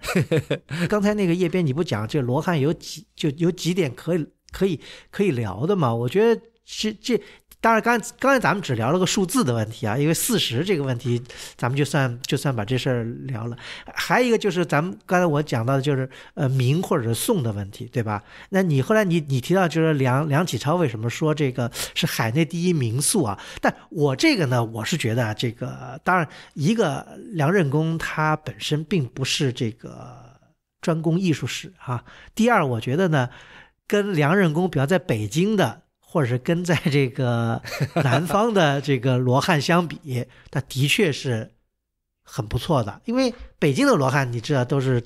S3: 刚才那个叶边你不讲，这罗汉有几就有几点可以可以可以聊的嘛？我觉得这这。当然，刚刚才咱们只聊了个数字的问题啊，因为四十这个问题，咱们就算就算把这事儿聊了。还一个就是，咱们刚才我讲到的就是呃明或者是宋的问题，对吧？那你后来你你提到就是梁梁启超为什么说这个是海内第一民宿啊？但我这个呢，我是觉得这个当然一个梁任公他本身并不是这个专攻艺术史啊。第二，我觉得呢，跟梁任公比方在北京的。或者是跟在这个南方的这个罗汉相比，它的确是很不错的。因为北京的罗汉，你知道都是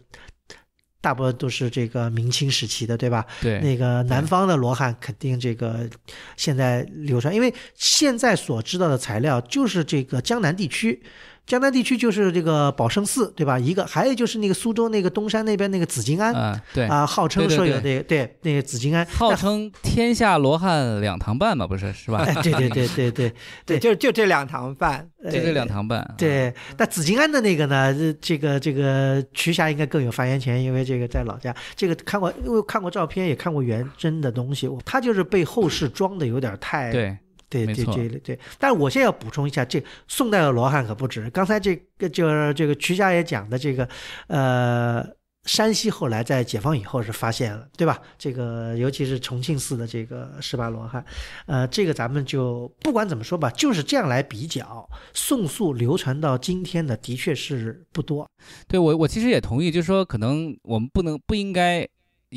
S3: 大部分都是这个明清时期的，对吧？对，那个南方的罗汉肯定这个现在流传，因为现在所知道的材料就是这个江南地区。江南地区就是这个宝生寺，对吧？一个，还有就是那个苏州那个东山那边那个紫金庵，对啊，号称说有那对那个紫金庵，号称天下罗汉两堂半嘛，不是是吧？对对对对对 对，就就这两堂
S2: 半，就这两
S3: 堂半。对，那紫金庵的那个呢？这这个这个瞿霞应该更有发言权，因为这个在老家，这个看过，因为看过照片，也看过原真的东西，他就是被后世装的有点太对。对对对对，但我现在要补充一下，这宋代的罗汉可不止，刚才这个就是这个徐家也讲的这个，呃，山西后来在解放以后是发现了，对吧？这个尤其是重庆寺的这个十八罗汉，呃，这个咱们就不管怎么说吧，就是这样来比较，宋塑流传到今天的的确是不多。对我
S1: 我其实也同意，就是说可能我们不能不应该。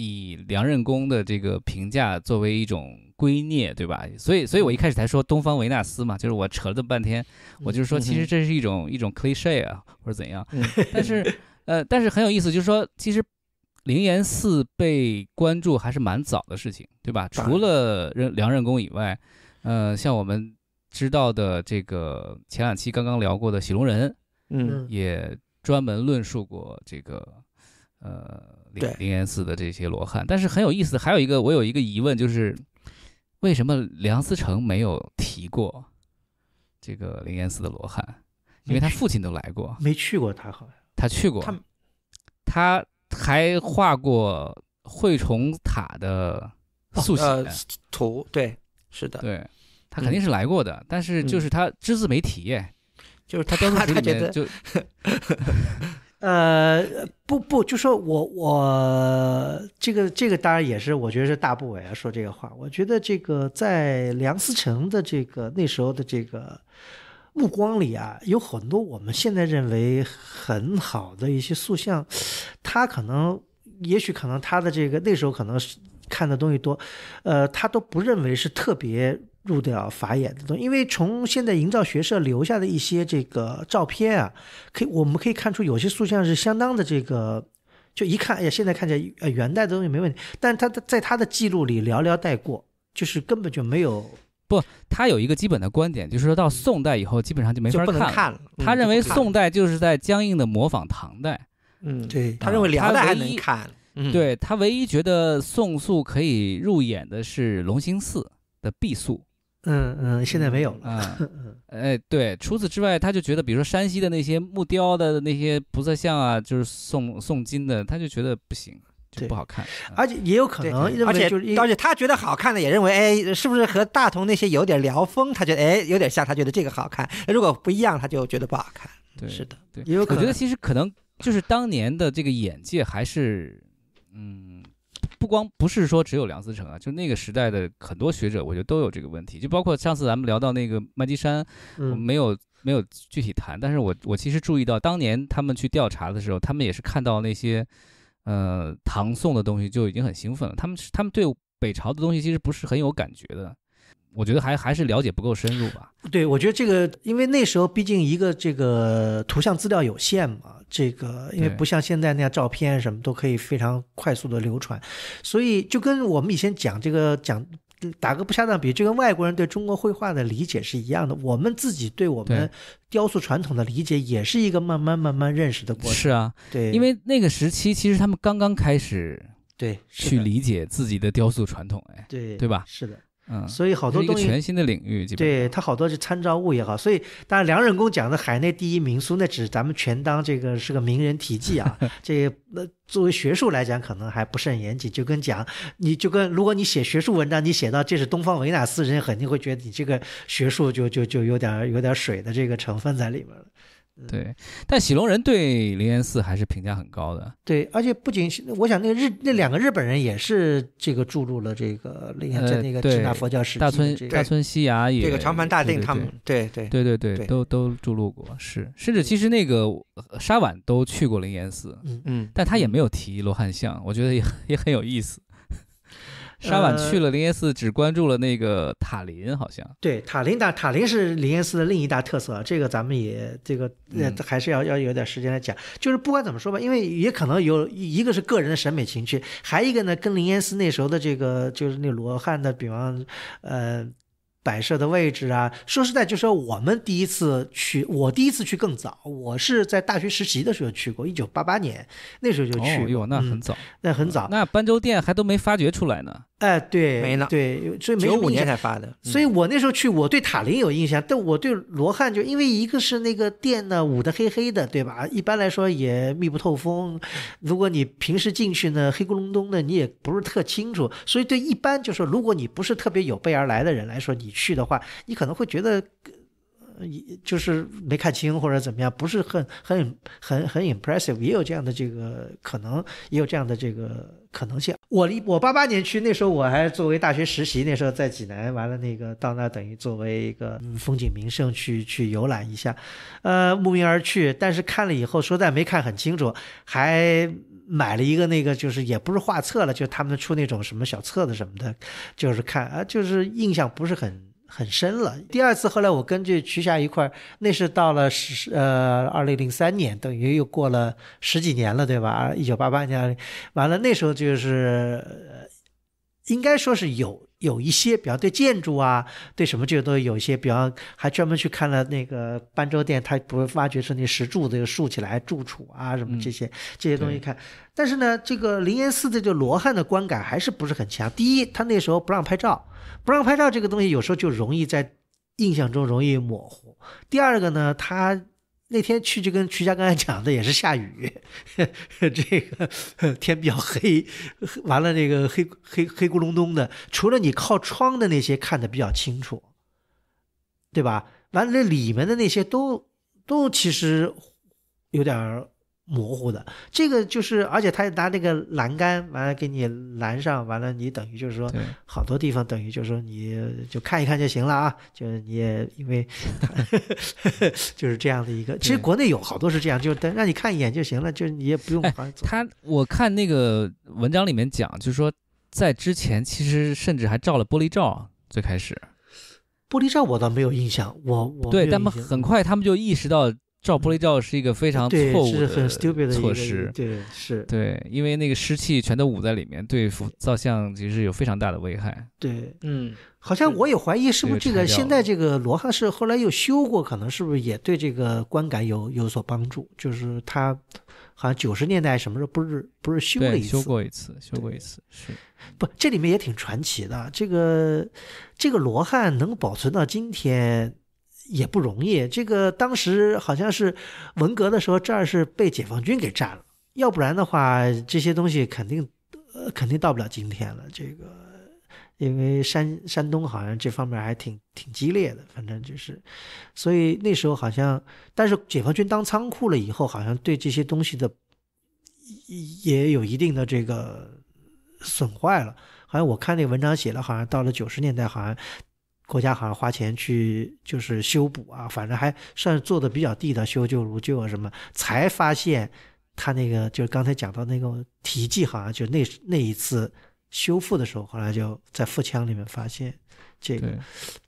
S1: 以梁任公的这个评价作为一种归臬，对吧？所以，所以我一开始才说东方维纳斯嘛，就是我扯了这么半天，我就是说其实这是一种一种 cliche 啊，或者怎样。但是，呃，但是很有意思，就是说其实灵岩寺被关注还是蛮早的事情，对吧？除了梁任公以外，呃，像我们知道的这个前两期刚刚聊过的喜龙人，嗯，也专门论述过这个，呃。灵灵岩寺的这些罗汉，但是很有意思，还有一个我有一个疑问，就是为什么梁思成没有提过这个灵岩寺的罗汉？因为他父亲都来过，没
S3: 去过他好像，
S1: 他去过，他他还画过慧崇塔的
S2: 素，写图，对，是的，对，他肯定是来过的，但是就是他
S3: 只字没提，就是他雕塑，他觉得。呃，不不，就说我我这个这个当然也是，我觉得是大委啊说这个话。我觉得这个在梁思成的这个那时候的这个目光里啊，有很多我们现在认为很好的一些塑像，他可能也许可能他的这个那时候可能是看的东西多，呃，他都不认为是特别。入得法眼的东西，因为从现在营造学社留下的一些这个照片啊，可以我们可以看出，有些塑像是相当的这个，就一看，哎呀，现在看起来，呃，元代的东西没问题，但他在他的记录里寥寥带过，就是根本就没有不，他有一个基本的观点，就是说到
S1: 宋代以后，基本上就没法看了。他认为宋代就是在僵硬的模仿唐
S2: 代。嗯，对他认为辽代还能看。嗯、对
S1: 他唯一觉得宋塑可以入眼的是龙兴寺的壁塑。
S3: 嗯嗯，现在没有了。嗯
S1: 哎，对，除此之外，他就觉得，比如说山西的那些木雕的那些菩萨像啊，就是送送金的，他就觉得不行，就不好看。
S3: 而且也有可能，而且就是，
S2: 而且他觉得好看的也认为，哎，是不是和大同那些有点聊风？他觉得哎，有点像，他觉得这个好看。如果不一样，他就觉得不好看。对，是的，对，也有可能。我觉得其实可能就是当
S1: 年的这个眼界还是，嗯。不光不是说只有梁思成啊，就那个时代的很多学者，我觉得都有这个问题。就包括上次咱们聊到那个麦积山，没有没有具体谈，但是我我其实注意到，当年他们去调查的时候，他们也是看到那些，呃，唐宋的东西就已经很兴奋了。他们是他们对北朝的东西其实不是很有感觉的。我觉得还还是了解不够深入吧。
S3: 对，我觉得这个，因为那时候毕竟一个这个图像资料有限嘛，这个因为不像现在那样照片什么都可以非常快速的流传，所以就跟我们以前讲这个讲打个不恰当比，就跟外国人对中国绘画的理解是一样的。我们自己对我们雕塑传统的理解也是一个慢慢慢慢认识的过程。是啊，对，因为那个时期其实他们刚刚开始对去
S1: 理解自己的雕塑传统，哎，对对吧？是的。嗯，所以好多东西全新的领域，对
S3: 它好多是参照物也好，所以当然梁任公讲的海内第一民俗，那只是咱们权当这个是个名人题记啊，这那作为学术来讲，可能还不甚严谨。就跟讲，你就跟如果你写学术文章，你写到这是东方维纳斯人，肯定会觉得你这个学术就就就有点有点水的这个成分在里面了。对，但喜龙人对灵岩寺还是评价很高的。对，而且不仅是我想，那个日那两个日本人也是这个注入了这个岩个那个真大佛教史。大村大村西崖也这个长盘大定他们
S1: 对对对对对都都注入过是，甚至其实那个沙婉都去过灵岩寺，嗯嗯，但他也没有提罗汉像，我觉得也也很有意思。沙婉去了灵岩寺，只关注了那个塔林，好像
S3: 对塔林大塔林是灵岩寺的另一大特色，这个咱们也这个还是要要有点时间来讲。就是不管怎么说吧，因为也可能有一个是个人的审美情趣，还一个呢，跟灵岩寺那时候的这个就是那罗汉的，比方呃摆设的位置啊。说实在，就说我们第一次去，我第一次去更早，我是在大学实习的时候去过，一九八八年那时候就去，哟，那很早，那很早，那斑鸠殿还都没发掘出来呢。哎，对，没了，对，所以没有五年才发的，所以我那时候去，我对塔林有印象，但我对罗汉就因为一个是那个店呢捂得黑黑的，对吧？一般来说也密不透风，如果你平时进去呢黑咕隆咚的，你也不是特清楚，所以对一般就是如果你不是特别有备而来的人来说，你去的话，你可能会觉得。也就是没看清或者怎么样，不是很很很很 impressive，也有这样的这个可能，也有这样的这个可能性。我我八八年去那时候，我还作为大学实习，那时候在济南，完了那个到那等于作为一个风景名胜去去游览一下，呃，慕名而去。但是看了以后，说在没看很清楚，还买了一个那个就是也不是画册了，就他们出那种什么小册子什么的，就是看啊，就是印象不是很。很深了。第二次后来我根据取霞一块，那是到了十呃二零零三年，等于又过了十几年了，对吧？一九八八年，完了那时候就是，应该说是有。有一些，比方对建筑啊，对什么这些都有一些。比方还专门去看了那个斑州殿，它不是挖掘出那石柱子竖起来柱础啊什么这些这些东西看。但是呢，这个灵岩寺的就罗汉的观感还是不是很强。第一，他那时候不让拍照，不让拍照这个东西有时候就容易在印象中容易模糊。第二个呢，他。那天去就跟徐家刚才讲的也是下雨，这个天比较黑，完了那个黑黑黑咕隆咚的，除了你靠窗的那些看得比较清楚，对吧？完了里面的那些都都其实有点模糊的，这个就是，而且他拿那个栏杆完了给你拦上，完了你等于就是说，好多地方等于就是说你就看一看就行了啊，就你也因为 就是这样的一个，其实国内有好多是这样，就等让你看一眼就行了，就你也不用。他我看那个文章里面讲，就是说在之前其
S1: 实甚至还照了玻璃罩，最开始
S3: 玻璃罩我倒没有印象，我我对，他们很
S1: 快他们就意识到。照玻璃罩是一个非常错误的措施，对是对，因为那个湿气全都捂在里面，对佛造像其实有非常大的危害。
S3: 对，嗯，好像我也怀疑是不是这个现在这个罗汉是后来又修过，可能是不是也对这个观感有有所帮助？就是他好像九十年代什么时候不是不是修了一次？修过一次，修过一次，是不？这里面也挺传奇的，这个这个罗汉能保存到今天。也不容易，这个当时好像是文革的时候，这儿是被解放军给占了，要不然的话，这些东西肯定呃肯定到不了今天了。这个因为山山东好像这方面还挺挺激烈的，反正就是，所以那时候好像，但是解放军当仓库了以后，好像对这些东西的也有一定的这个损坏了。好像我看那个文章写了，好像到了九十年代，好像。国家好像花钱去就是修补啊，反正还算做的比较地道，修旧如旧啊什么。才发现他那个就是刚才讲到那个题记，好像就那那一次修复的时候，后来就在腹腔里面发现这个。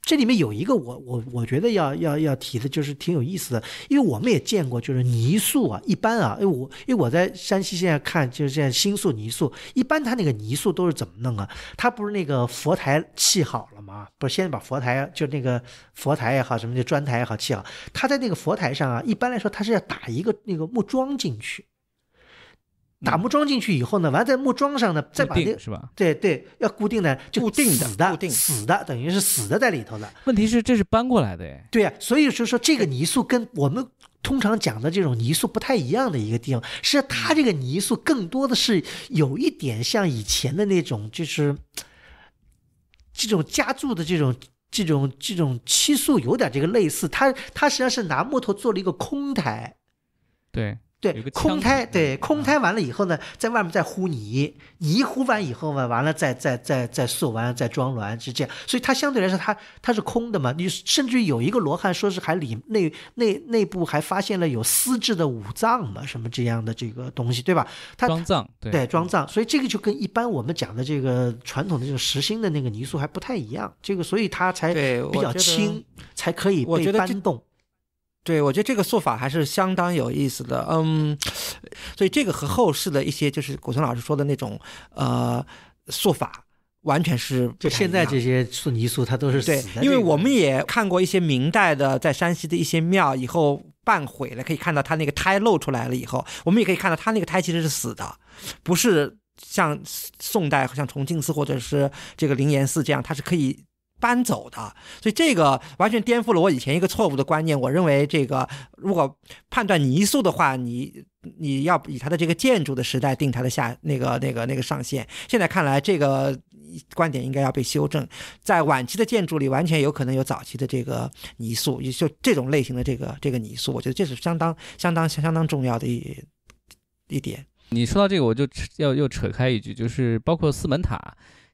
S3: 这里面有一个我我我觉得要要要提的就是挺有意思的，因为我们也见过就是泥塑啊，一般啊，因为我因为我在山西现在看就是现在新塑泥塑，一般他那个泥塑都是怎么弄啊？他不是那个佛台砌好。啊，不是，先把佛台，就那个佛台也好，什么就砖台也好砌好，他在那个佛台上啊，一般来说他是要打一个那个木桩进去，打木桩进去以后呢，完在木桩上呢再把那，个是吧？对对，要固定呢，就固死的，死的，等于是死的在里头了。问题是这是搬过来的哎。对呀，所以说说这个泥塑跟我们通常讲的这种泥塑不太一样的一个地方，是它这个泥塑更多的是有一点像以前的那种，就是。这种加注的这种这种这种漆塑有点这个类似，它它实际上是拿木头做了一个空台，对。对空胎，对空胎完了以后呢，在外面再糊泥，泥糊完以后呢，完了再再再再塑完再装卵，是这样，所以它相对来说它它是空的嘛，你甚至有一个罗汉说是还里内内内部还发现了有丝质的五脏嘛，什么这样的这个东西对吧？装脏，对装脏。所以这个就跟一般我们讲的这个传统的这个实心的那个泥塑还不太一样，这个所以它才比较轻，才可以被搬
S2: 动。对，我觉得这个塑法还是相当有意思的。嗯，所以这个和后世的一些，就是古村老师说的那种，呃，做法完全
S3: 是。就现在这些泥塑，它都是对，因为
S2: 我们也看过一些明代的，在山西的一些庙，以后半毁了，可以看到它那个胎露出来了以后，我们也可以看到它那个胎其实是死的，不是像宋代像重庆寺或者是这个灵岩寺这样，它是可以。搬走的，所以这个完全颠覆了我以前一个错误的观念。我认为这个如果判断泥塑的话，你你要以它的这个建筑的时代定它的下那个那个那个上限。现在看来，这个观点应该要被修正。在晚期的建筑里，完全有可能有早期的这个泥塑，也就这种类型的这个这个泥塑。我觉得这是相当相当相当重要的一一点。
S1: 你说到这个，我就要又扯开一句，就是包括四门塔，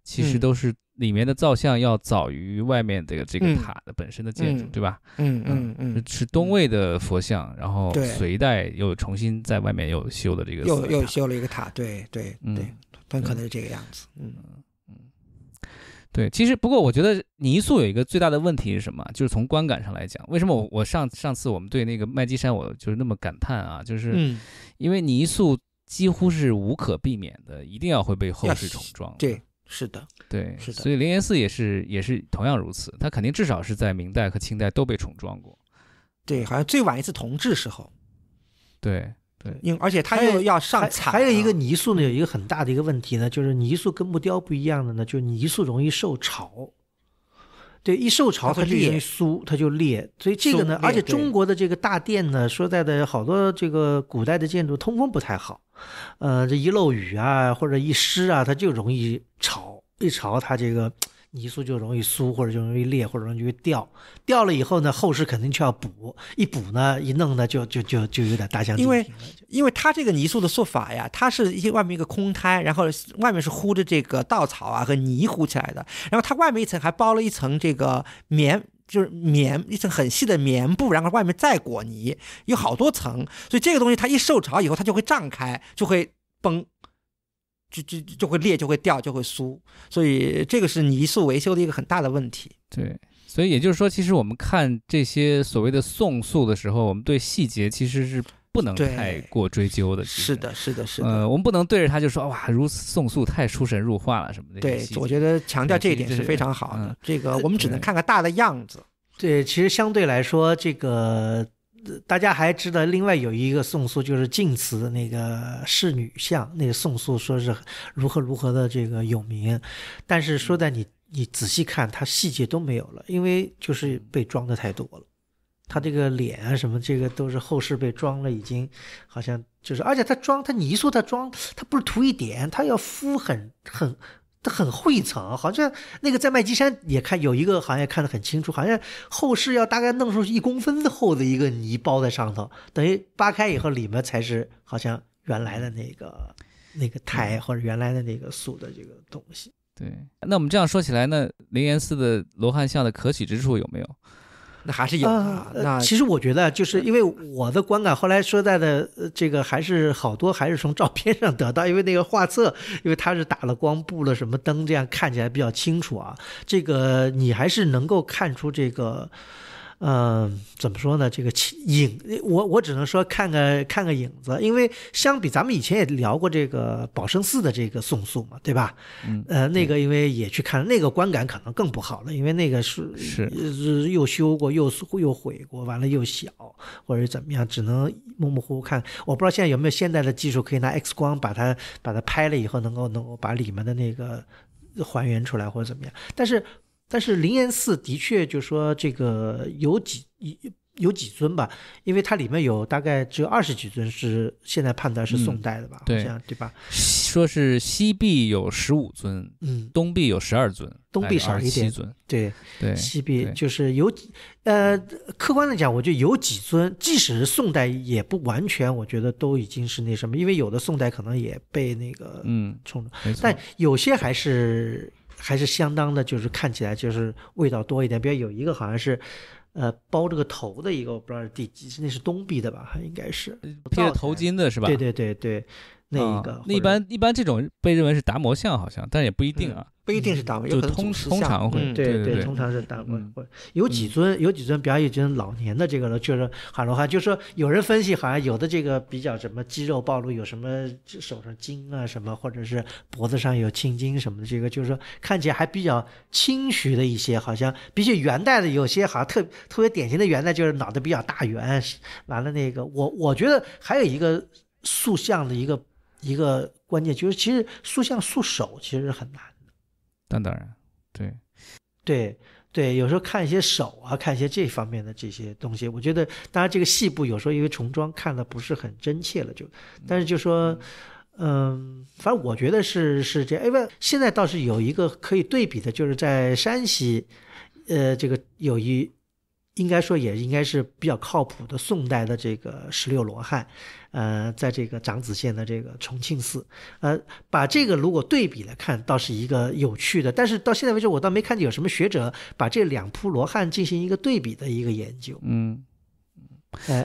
S1: 其实都是。里面的造像要早于外面的这个塔的本身的建筑，对吧？嗯嗯嗯，是东魏的佛像，然后隋代又重新在外面又修的这个，又又修
S2: 了一个塔，对对对，很可能是这个样子。嗯嗯，
S1: 对，其实不过我觉得泥塑有一个最大的问题是什么？就是从观感上来讲，为什么我我上上次我们对那个麦积山，我就是那么感叹啊，就是因为泥塑几乎是无可避免的，一定要会被后世重装。对。是的，对，是的，所以灵岩寺也是也是同样如此，它肯定至少是在明代和清代都被重装过，
S3: 对，好像最晚一次同治时候，
S1: 对对，
S3: 因而且它又要上彩，还有一个泥塑呢，有一个很大的一个问题呢，就是泥塑跟木雕不一样的呢，就是泥塑容易受潮。对，一受潮它就容易酥，它就裂。所以这个呢，而且中国的这个大殿呢，说在的，好多这个古代的建筑通风不太好，呃，这一漏雨啊，或者一湿啊，它就容易潮，一潮它这个。泥塑就容易酥，或者就容易裂，或者容易掉。掉了以后呢，后世肯定就要补。一补呢，一弄呢，就就就就有点大相径庭了。因为因为它这个泥塑的塑
S2: 法呀，它是一些外面一个空胎，然后外面是糊着这个稻草啊和泥糊起来的，然后它外面一层还包了一层这个棉，就是棉一层很细的棉布，然后外面再裹泥，有好多层。所以这个东西它一受潮以后，它就会胀开，就会崩。就就就会裂，就会掉，就会酥，所以这个是泥塑维修的一个很大的问题。对，
S1: 所以也就是说，其实我们看这些所谓的送塑的时候，我们对细节其实是不能太过追究的。
S2: 是的，是的，是的，呃，我们不能对着它就说哇，如此送塑太出神入化了什么的。对，我觉得强调这一点是非常
S3: 好的。这个我们只能看个大的样子。对，其实相对来说，这个。大家还知道另外有一个宋塑，就是晋祠那个侍女像，那个宋塑说是如何如何的这个有名，但是说在你你仔细看，它细节都没有了，因为就是被装的太多了，他这个脸啊什么这个都是后世被装了，已经好像就是，而且他装他泥塑他装他不是涂一点，他要敷很很。它很厚一层，好像那个在麦积山也看有一个行业看得很清楚，好像后世要大概弄出一公分厚的一个泥包在上头，等于扒开以后里面才是好像原来的那个那个胎或者原来的那个塑的这个东西。对，那我们这样
S1: 说起来那灵岩寺的罗汉像的可取之处有没有？
S2: 那还是有的。那其
S3: 实我觉得，就是因为我的观感后来说在的，这个还是好多还是从照片上得到，因为那个画册，因为它是打了光、布了什么灯，这样看起来比较清楚啊。这个你还是能够看出这个。嗯，怎么说呢？这个影，我我只能说看个看个影子，因为相比咱们以前也聊过这个宝生寺的这个宋塑嘛，对吧？嗯，呃，那个因为也去看，那个观感可能更不好了，因为那个是是又修过，又又毁过，完了又小或者怎么样，只能模模糊糊看。我不知道现在有没有现代的技术可以拿 X 光把它把它拍了以后，能够能够把里面的那个还原出来或者怎么样。但是。但是灵岩寺的确，就说这个有几一有几尊吧，因为它里面有大概只有二十几尊是现在判断是宋代的吧，好像对吧？
S1: 说是西壁有十五尊，嗯，东壁有十二尊，
S3: 东壁少一点，对对，西壁就是有呃，客观的讲，我觉得有几尊，即使是宋代也不完全，我觉得都已经是那什么，因为有的宋代可能也被那个嗯冲但有些还是。还是相当的，就是看起来就是味道多一点。比如有一个好像是，呃，包这个头的一个，我不知道是第几，那是东壁的吧，应该是披着头巾的是吧？对对对对。
S1: 那一个，那一般一般这种被认为是达摩像，好像，但也不一定啊，不一定是达摩，就通通常会，对对对，通常
S3: 是达摩，有几尊有几尊，表演有一尊老年的这个就是海罗汉，就是说有人分析，好像有的这个比较什么肌肉暴露，有什么手上筋啊什么，或者是脖子上有青筋什么的，这个就是说看起来还比较清徐的一些，好像比起元代的有些好像特特别典型的元代就是脑袋比较大圆，完了那个我我觉得还有一个塑像的一个。一个关键就是，其实塑像塑手其实是很难的。那当然，对，对对，有时候看一些手啊，看一些这方面的这些东西，我觉得，当然这个细部有时候因为重装看的不是很真切了，就，但是就说，嗯，反正我觉得是是这，样。哎不，现在倒是有一个可以对比的，就是在山西，呃，这个有一。应该说也应该是比较靠谱的宋代的这个十六罗汉，呃，在这个长子县的这个重庆寺，呃，把这个如果对比来看，倒是一个有趣的。但是到现在为止，我倒没看见有什么学者把这两铺罗汉进行一个对比的一个研究。
S1: 嗯，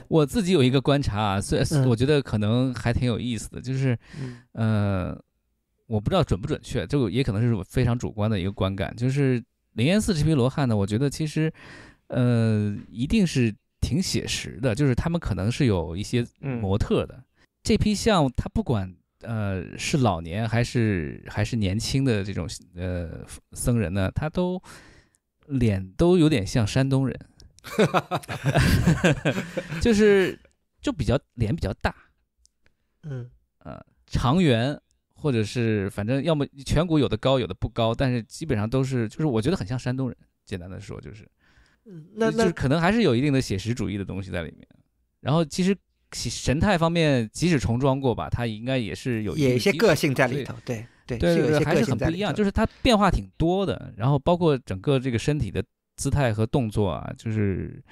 S1: 我自己有一个观察啊，虽然我觉得可能还挺有意思的，就是，呃，我不知道准不准确，就也可能是非常主观的一个观感，就是灵岩寺这批罗汉呢，我觉得其实。呃，一定是挺写实的，就是他们可能是有一些模特的这批像他不管呃是老年还是还是年轻的这种呃僧人呢，他都脸都有点像山东人，就是就比较脸比较大，嗯呃长圆或者是反正要么颧骨有的高有的不高，但是基本上都是就是我觉得很像山东人，简单的说就是。那那可能还是有一定的写实主义的东西在里面，然后其实神态方面，即使重装过吧，它应该也是有一些个性在里头，对
S2: 对对，还是很不一
S1: 样，就是它变化挺多的，然后包括整个这个身体的姿态和动作啊，就是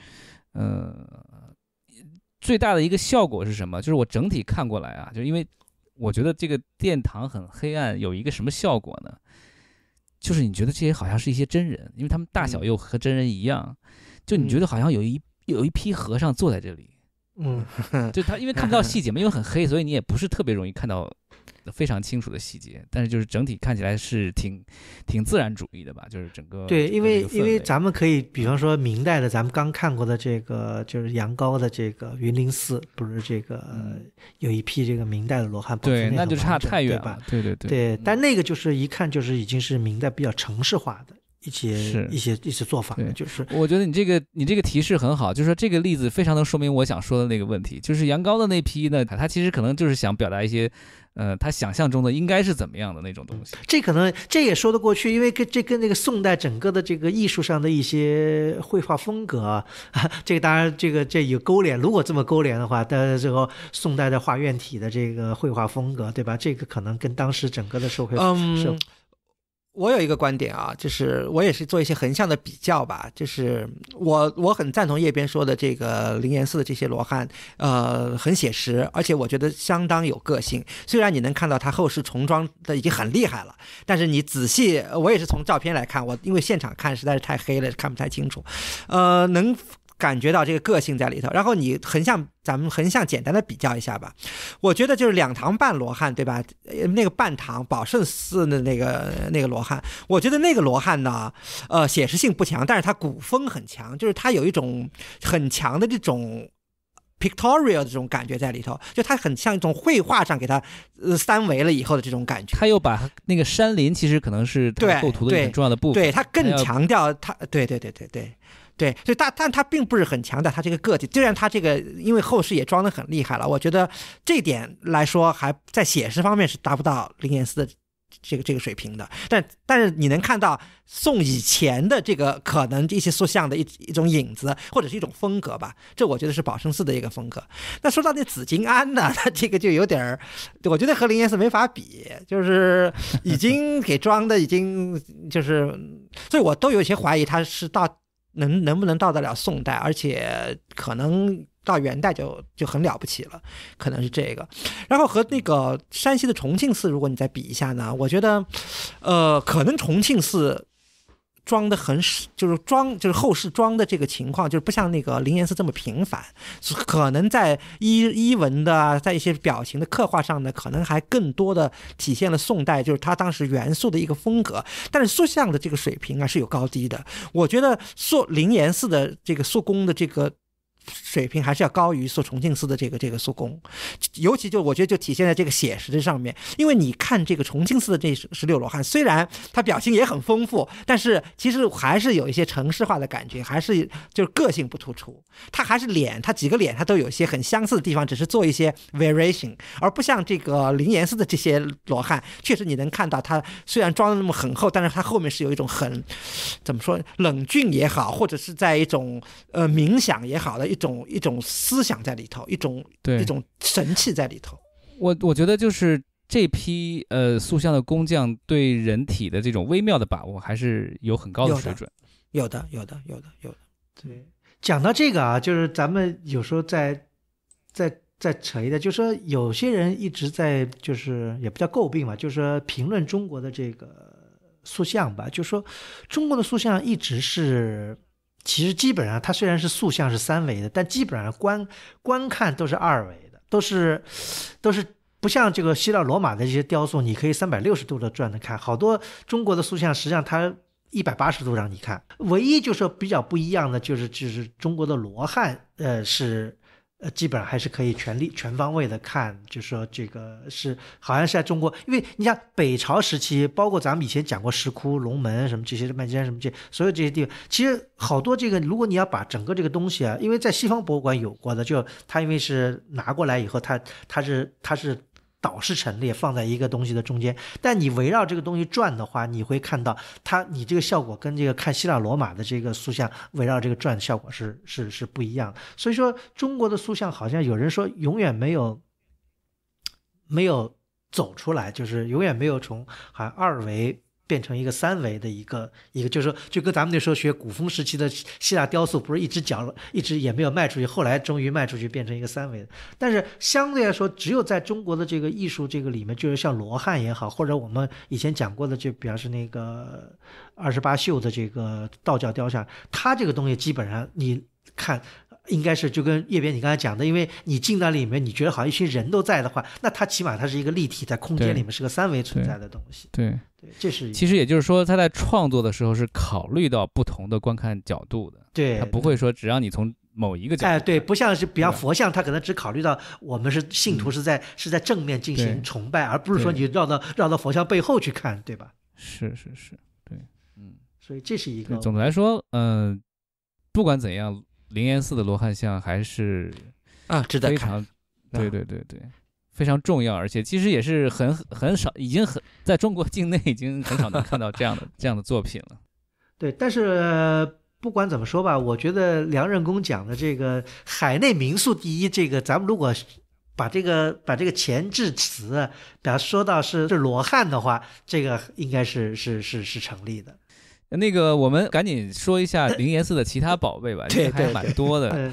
S1: 嗯，最大的一个效果是什么？就是我整体看过来啊，就因为我觉得这个殿堂很黑暗，有一个什么效果呢？就是你觉得这些好像是一些真人，因为他们大小又和真人一样，就你觉得好像有一有一批和尚坐在这里，
S3: 嗯，就他因为看不到细
S1: 节嘛，因为很黑，所以你也不是特别容易看到。非常清楚的细节，但是就是整体看起来是挺挺自然主义的吧？就是整个对，因为因为咱
S3: 们可以比方说明代的，咱们刚看过的这个就是杨高的这个云林寺，不是这个有一批这个明代的罗汉，对，那就差太远了，对对对。但那个就是一看就是已经是明代比较城市化的。一些一些一些做法，就是我觉得你这个你这个提示很好，就是说这个例
S1: 子非常能说明我想说的那个问题，就是羊羔的那批呢，他其实可能就是想表达一些，呃，他想象中的应该是怎么样的那种东西。
S3: 这可能这也说得过去，因为跟这跟那个宋代整个的这个艺术上的一些绘画风格，啊、这个当然这个这有勾连。如果这么勾连的话，但是最后宋代的画院体的这个绘画风格，对吧？这个可能跟当时整个的社会嗯。我有一个观点啊，就
S2: 是我也是做一些横向的比较吧。就是我我很赞同叶边说的这个灵岩寺的这些罗汉，呃，很写实，而且我觉得相当有个性。虽然你能看到他后世重装的已经很厉害了，但是你仔细，我也是从照片来看，我因为现场看实在是太黑了，看不太清楚，呃，能。感觉到这个个性在里头，然后你横向咱们横向简单的比较一下吧，我觉得就是两唐半罗汉对吧？那个半唐宝胜寺的那个那个罗汉，我觉得那个罗汉呢，呃，写实性不强，但是他古风很强，就是他有一种很强的这种 pictorial 的这种感觉在里头，就它很像一种绘画上给它三维了以后的这种感觉。他又把那个山林其实可能是构图的一个重要的部分，对他更强调他，对对对对对。对，所以但但他并不是很强调他这个个体，虽然他这个因为后世也装的很厉害了，我觉得这点来说，还在写实方面是达不到灵岩寺的这个这个水平的。但但是你能看到宋以前的这个可能一些塑像的一一种影子，或者是一种风格吧。这我觉得是宝生寺的一个风格。那说到那紫金庵呢，它 这个就有点儿，我觉得和灵岩寺没法比，就是已经给装的已经就是，所以我都有些怀疑他是到。能能不能到得了宋代，而且可能到元代就就很了不起了，可能是这个。然后和那个山西的重庆寺，如果你再比一下呢，我觉得，呃，可能重庆寺。装的很，就是装，就是后世装的这个情况，就是不像那个灵岩寺这么平凡，可能在衣衣纹的，在一些表情的刻画上呢，可能还更多的体现了宋代，就是他当时元素的一个风格。但是塑像的这个水平啊是有高低的，我觉得塑灵岩寺的这个塑工的这个。水平还是要高于说重庆寺的这个这个苏工，尤其就我觉得就体现在这个写实的上面。因为你看这个重庆寺的这十六罗汉，虽然他表情也很丰富，但是其实还是有一些城市化的感觉，还是就是个性不突出。他还是脸，他几个脸他都有一些很相似的地方，只是做一些 variation，而不像这个灵岩寺的这些罗汉，确实你能看到他虽然装的那么很厚，但是他后面是有一种很怎么说冷峻也好，或者是在一种呃冥想也好的。一种一种思想在里头，一种一种神器在里头。
S1: 我我觉得就是这批呃塑像的工匠对人体的这种微妙的把握还是有很高的水准。
S3: 有的，有的，有的，有的。对，讲到这个啊，就是咱们有时候再再再扯一点，就说有些人一直在就是也不叫诟病嘛，就是说评论中国的这个塑像吧，就说中国的塑像一直是。其实基本上，它虽然是塑像是三维的，但基本上观观看都是二维的，都是都是不像这个希腊罗马的这些雕塑，你可以三百六十度的转着看。好多中国的塑像，实际上它一百八十度让你看。唯一就是比较不一样的，就是就是中国的罗汉，呃是。呃，基本上还是可以全力全方位的看，就说这个是好像是在中国，因为你像北朝时期，包括咱们以前讲过石窟、龙门什么这些麦漫山什么这所有这些地方，其实好多这个，如果你要把整个这个东西啊，因为在西方博物馆有过的，就它因为是拿过来以后，它它是它是。倒式陈列放在一个东西的中间，但你围绕这个东西转的话，你会看到它，你这个效果跟这个看希腊罗马的这个塑像围绕这个转效果是是是不一样的。所以说，中国的塑像好像有人说永远没有，没有走出来，就是永远没有从好像二维。变成一个三维的一个一个，就是说，就跟咱们那时候学古风时期的希腊雕塑，不是一只脚，一直也没有卖出去，后来终于卖出去，变成一个三维的。但是相对来说，只有在中国的这个艺术这个里面，就是像罗汉也好，或者我们以前讲过的，就比方是那个二十八宿的这个道教雕像，它这个东西基本上你看。应该是就跟叶边你刚才讲的，因为你进到里面，你觉得好像一群人都在的话，那它起码它是一个立体在空间里面是个三维存在的东西。对，这是
S1: 其实也就是说他在创作的时候是考虑到不同的观看角度的。对，他不会说只让你从某一个角度，哎，
S3: 对，不像是比方佛像，他可能只考虑到我们是信徒是在是在正面进行崇拜，而不是说你绕到绕到佛像背后去看，对吧？
S1: 是是是，对，
S3: 嗯，所以这是一个。总
S1: 的来说，嗯，不管怎样。灵岩寺的罗汉像还是啊，非常对对对对，非常重要，而且其实也是很很少，已经很在中国境内已经很少能看到这样的这样的作品了。
S3: 对，但是不管怎么说吧，我觉得梁任公讲的这个“海内名宿第一”，这个咱们如果把这个把这个前置词比方说到是是罗汉的话，这个应该是是是是成立的。那个，我们赶紧说一下灵岩寺的其他宝贝吧，这 个还蛮多的。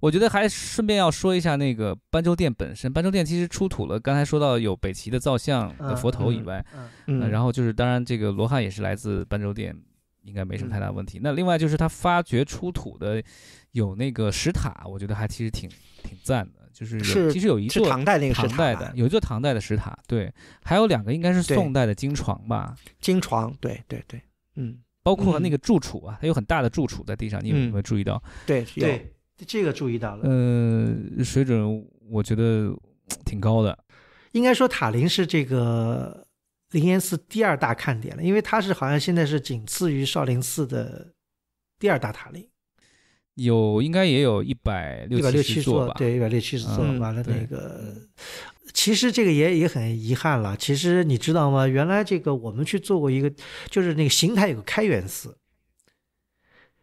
S1: 我觉得还顺便要说一下那个斑舟殿本身，斑舟殿其实出土了，刚才说到有北齐的造像的佛头以外，嗯，然后就是当然这个罗汉也是来自斑舟殿，应该没什么太大问题。那另外就是他发掘出土的有那个石塔，我觉得还其实挺挺赞的，就是其实有一座唐代那个代的，有座唐代的石塔，对，还有两个应该是宋代的金床吧，金床，对对对，嗯。包括那个柱础啊，它有很大的柱础在地上，你有没有注意到？对，对，这个注意到了。呃，水准我觉得挺高的。
S3: 应该说塔林是这个灵岩寺第二大看点了，因为它是好像现在是仅次于少林寺的第二大塔林。
S1: 有应该也有一百六一百六七十座吧，对，一百六七十座。完了那
S3: 个，其实这个也也很遗憾了。其实你知道吗？原来这个我们去做过一个，就是那个邢台有个开元寺，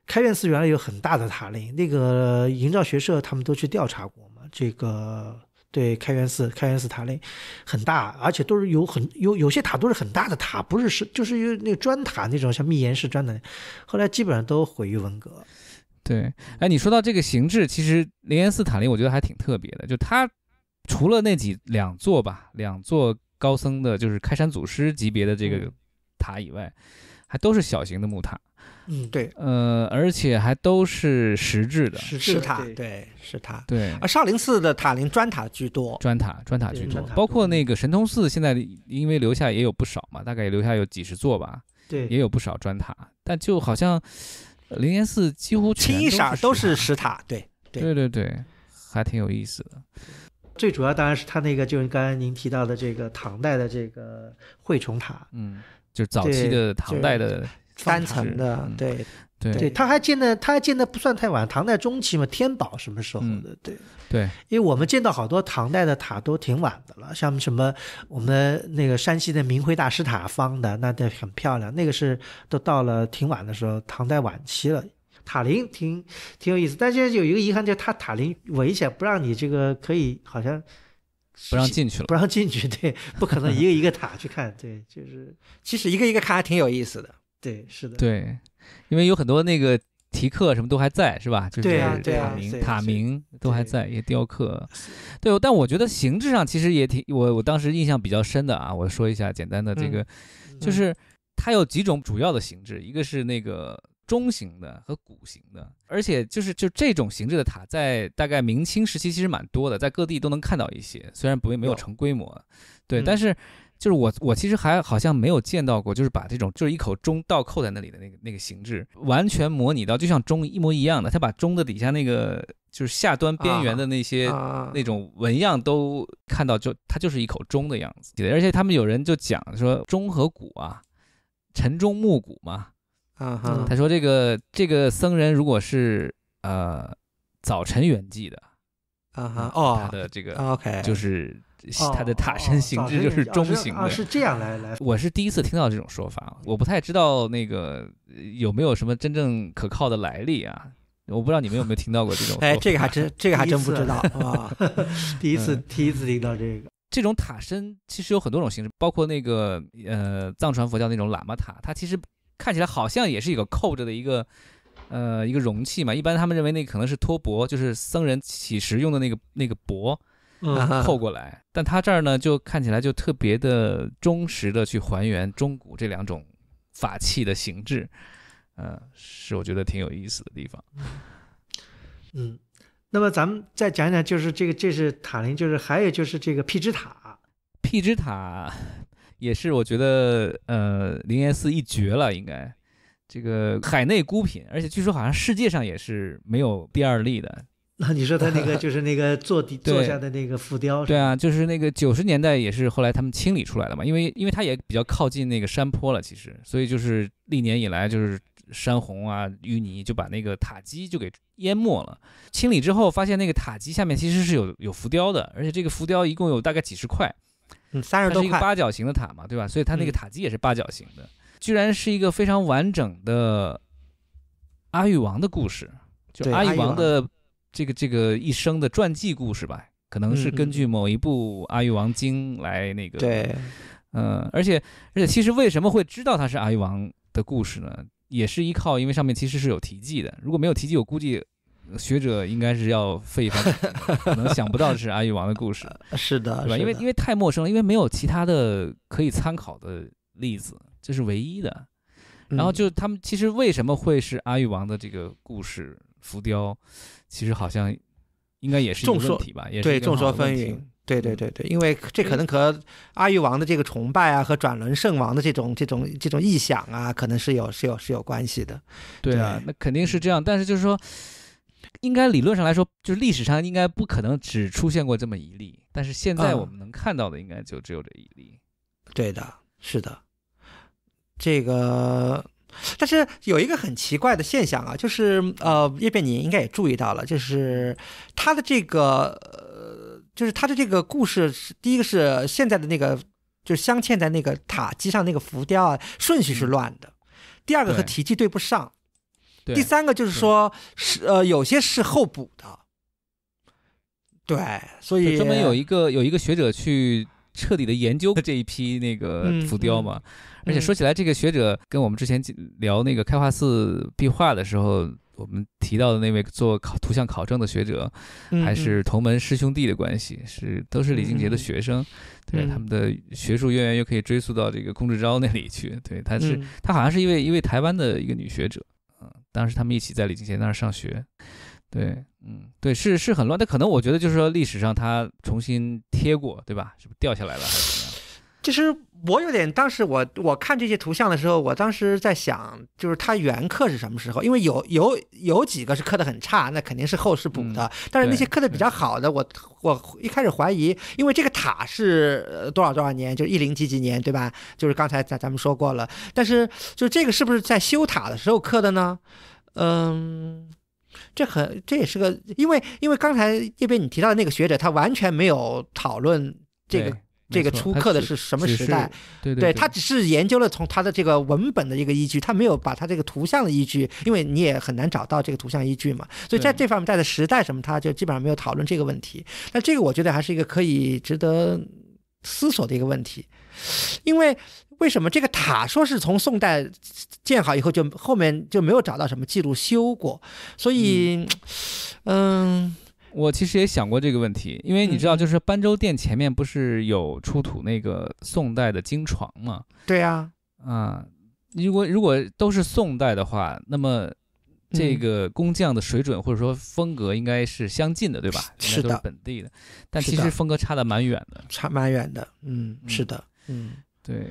S3: 开元寺原来有很大的塔林。那个营造学社他们都去调查过嘛。这个对开元寺，开元寺塔林很大，而且都是有很有有些塔都是很大的塔，不是是就是有那个砖塔那种像密檐式砖的。后来基本上都毁于文革。对，哎，你说到这个形制，其实
S1: 灵岩寺塔林，我觉得还挺特别的。就它除了那几两座吧，两座高僧的，就是开山祖师级别的这个塔以外，还都是小型的木
S2: 塔。
S3: 嗯，对，
S1: 呃，而且还都是石制的石塔。
S3: 对，
S2: 石塔。对，啊，少林寺的塔林砖塔居多，
S1: 砖塔砖塔居多，包括那个神通寺，现在因为留下也有不少嘛，大概也留下有几十座吧。对，也有不少砖塔，
S3: 但就好像。灵岩寺几乎清一色都是石塔，对对
S1: 对对，还挺有意思的。
S3: 最主要当然是它那个，就是刚才您提到的这个唐代的这个慧崇塔，嗯，就是早期的唐代的三层的，对。对，他还建的，他还建的不算太晚，唐代中期嘛，天宝什么时候的？对，对，因为我们见到好多唐代的塔都挺晚的了，像什么我们那个山西的明辉大师塔方的，那得很漂亮，那个是都到了挺晚的时候，唐代晚期了。塔林挺挺有意思，但现在有一个遗憾就是它塔林围起来不让你这个可以，好像不让进去了，不让进去，对，不可能一个一个塔去看，对，就是其实一个一个看还挺有意思的，对，是的，对。
S1: 因为有很多那个题刻什么都还在是吧？就是对啊，塔名、塔名都还在，也雕刻。对，但我觉得形制上其实也挺我我当时印象比较深的啊，我说一下简单的这个，就是它有几种主要的形制，一个是那个中型的和古型的，而且就是就这种形制的塔在大概明清时期其实蛮多的，在各地都能看到一些，虽然不没有成规模，对，但是。就是我，我其实还好像没有见到过，就是把这种就是一口钟倒扣在那里的那个那个形制，完全模拟到就像钟一模一样的。他把钟的底下那个就是下端边缘的那些那种纹样都看到，就它就是一口钟的样子。对，而且他们有人就讲说钟和鼓啊，晨钟暮鼓嘛。啊哈，他说这个这个僧人如果是呃早晨圆寂的，
S2: 啊哈哦，他的这个 OK 就是。
S1: 它的塔身形制就是中型的，是这样来来。我是第一次听到这种说法，我不太知道那个有没有什么真正可靠的来历啊。我不知道你们有没有听到过这种。哎，这个还真，这个还真不知道啊。第一次，第一次听到这个。这种塔身其实有很多种形式，包括那个呃藏传佛教那种喇嘛塔，它其实看起来好像也是一个扣着的一个呃一个容器嘛。一般他们认为那可能是托钵，就是僧人乞食用的那个那个钵。透过来，但他这儿呢，就看起来就特别的忠实的去还原中古这两种法器的形制，呃，是我觉得挺有意思的地方。
S3: 嗯，那么咱们再讲讲，就是这个，这是塔林，就是还有就是这个辟支塔，辟支塔
S1: 也是我觉得呃灵岩寺一绝了，应该这个海内孤品，而且据说好像世界上也是没有第二例的。
S3: 那 你说他那个 就是那个坐底坐下的那个浮雕，对
S1: 啊，就是那个九十年代也是后来他们清理出来的嘛，因为因为它也比较靠近那个山坡了，其实，所以就是历年以来就是山洪啊淤泥就把那个塔基就给淹没了。清理之后发现那个塔基下面其实是有有浮雕的，而且这个浮雕一共有大概几十块，三十多块。它是一个八角形的塔嘛，对吧？所以它那个塔基也是八角形的，居然是一个非常完整的阿育王的故事，就阿育王的。这个这个一生的传记故事吧，可能是根据某一部阿育王经来那个，对，嗯，而且而且其实为什么会知道他是阿育王的故事呢？也是依靠，因为上面其实是有题记的。如果没有题记，我估计学者应该是要费一番，可能想不到是阿育王的故事。是的，是吧？因为因为太陌生了，因为没有其他的可以参考的例子，这是唯一的。然后就他们其实为什么会是阿育王的这个故事？浮雕其实好像应该也是一个问题吧，也对，众说纷纭，对对对对，因为这可能
S2: 和阿育王的这个崇拜啊，和转轮圣王的这种这种这种臆想啊，可能是有是有是有关系的。对啊，那肯定是这样，但是就是说，应该理论上来说，就是历史
S1: 上应该不可能只出现过这么一例，但是现在我们能看到的，应该就只有这一例。
S2: 对的，是的，这个。但是有一个很奇怪的现象啊，就是呃，叶变宁应该也注意到了，就是他的这个呃，就是他的这个故事是第一个是现在的那个，就是镶嵌在那个塔基上那个浮雕啊，顺序是乱的；第二个和题记对不上；第三个就是说是呃，有些是后补的。对，所以专门有一
S1: 个有一个学者去彻底的研究这一批那个浮雕嘛。而且说起来，这个学者跟我们之前聊那个开化寺壁画的时候，我们提到的那位做考图像考证的学者，还是同门师兄弟的关系，是都是李俊杰的学生。对，他们的学术渊源又可以追溯到这个龚志昭那里去。对，他是他好像是一位一位台湾的一个女学者，嗯，当时他们一起在李俊杰那儿上学。对，嗯，对，是是很乱。但可能我觉得就是说，历史上他重新贴过，对吧？是不是掉下来了？
S2: 就是我有点，当时我我看这些图像的时候，我当时在想，就是它原刻是什么时候？因为有有有几个是刻的很差，那肯定是后世补的。但是那些刻的比较好的，我我一开始怀疑，因为这个塔是多少多少年，就一零几几年，对吧？就是刚才咱咱们说过了。但是就这个是不是在修塔的时候刻的呢？嗯，这很这也是个，因为因为刚才这边你提到的那个学者，他完全没有讨论这个。这个出刻的是什么时代？对，对他只是研究了从他的这个文本的一个依据，他没有把他这个图像的依据，因为你也很难找到这个图像依据嘛。所以在这方面，在的时代什么，他就基本上没有讨论这个问题。那这个我觉得还是一个可以值得思索的一个问题，因为为什么这个塔说是从宋代建好以后，就后面就没有找到什么记录修过？所以，嗯。
S1: 我其实也想过这个问题，因为你知道，就是儋州店前面不是有出土那个宋代的金床吗？对呀，啊，如果如果都是宋代的话，那么这个工匠的水准或者说风格应该是相近的，对吧？是的，本地的，但其实风格差的蛮远的，
S2: 差蛮远的，嗯，是的，嗯，对。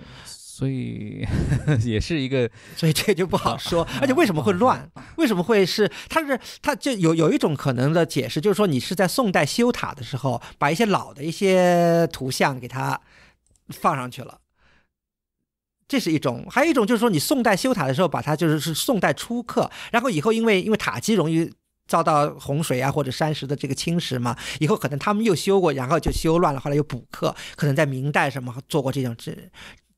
S2: 所以 也是一个，所以这就不好说。而且为什么会乱？为什么会是？它是它就有有一种可能的解释，就是说你是在宋代修塔的时候，把一些老的一些图像给它放上去了，这是一种。还有一种就是说，你宋代修塔的时候把它就是是宋代初刻，然后以后因为因为塔基容易遭到洪水啊或者山石的这个侵蚀嘛，以后可能他们又修过，然后就修乱了，后来又补刻，可能在明代什么做过这种这。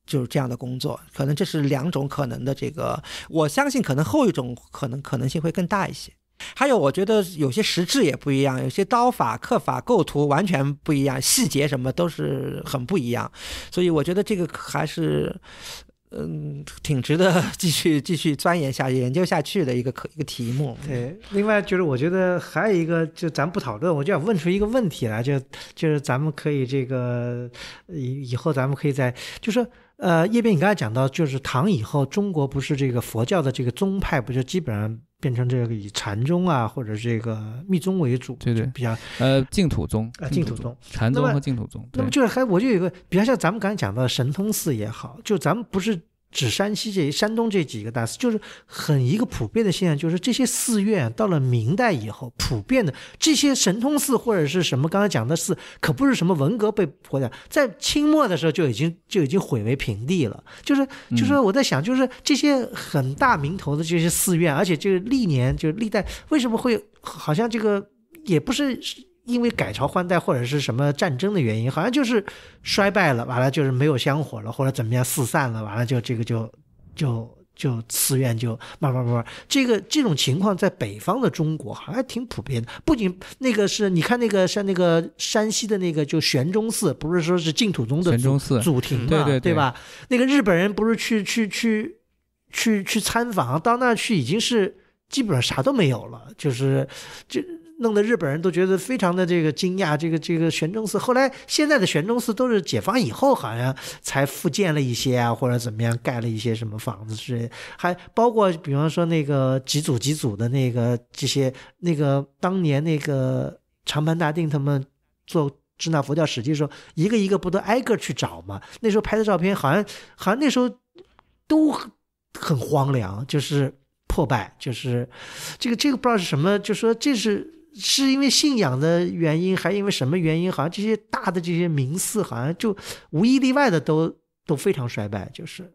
S2: 就是这样的工作，可能这是两种可能的这个，我相信可能后一种可能可能性会更大一些。还有，我觉得有些实质也不一样，有些刀法、刻法、构图完全不一样，细节什么都是很不一样。所以我觉得这个还是，嗯，挺值得 继续继续钻研下、研究下去的一个可一个题目。对，
S3: 另外就是我觉得还有一个，就咱不讨论，我就想问出一个问题来，就就是咱们可以这个以以后咱们可以在就是。呃，叶斌，你刚才讲到，就是唐以后，中国不是这个佛教的这个宗派，不就基本上变成这个以禅宗啊，或者这个密宗为主，对对，比较呃净土宗净土宗，禅宗和净土宗，那么就是还我就有个，比方像咱们刚才讲到神通寺也好，就咱们不是。指山西这、山东这几个大寺，就是很一个普遍的现象，就是这些寺院到了明代以后，普遍的这些神通寺或者是什么，刚才讲的寺，可不是什么文革被破掉，在清末的时候就已经就已经毁为平地了。就是就是我在想，就是这些很大名头的这些寺院，而且就历年就历代为什么会好像这个也不是。因为改朝换代或者是什么战争的原因，好像就是衰败了，完了就是没有香火了，或者怎么样四散了，完了就这个就就就寺院就慢慢慢慢这个这种情况在北方的中国好像还挺普遍的。不仅那个是，你看那个像那个山西的那个就玄中寺，不是说是净土宗的祖庭嘛，对吧？那个日本人不是去去去去去参访，到那去已经是基本上啥都没有了，就是就。弄得日本人都觉得非常的这个惊讶，这个这个玄宗寺，后来现在的玄宗寺都是解放以后好像才复建了一些啊，或者怎么样盖了一些什么房子之类，还包括比方说那个几组几组的那个这些那个当年那个长盘大定他们做支那佛教史记的时候，一个一个不都挨个去找吗？那时候拍的照片好像好像那时候都很荒凉，就是破败，就是这个这个不知道是什么，就说这是。是因为信仰的原因，还因为什么原因？好像这些大的这些名寺，好像就无一例外的都都非常衰败，就是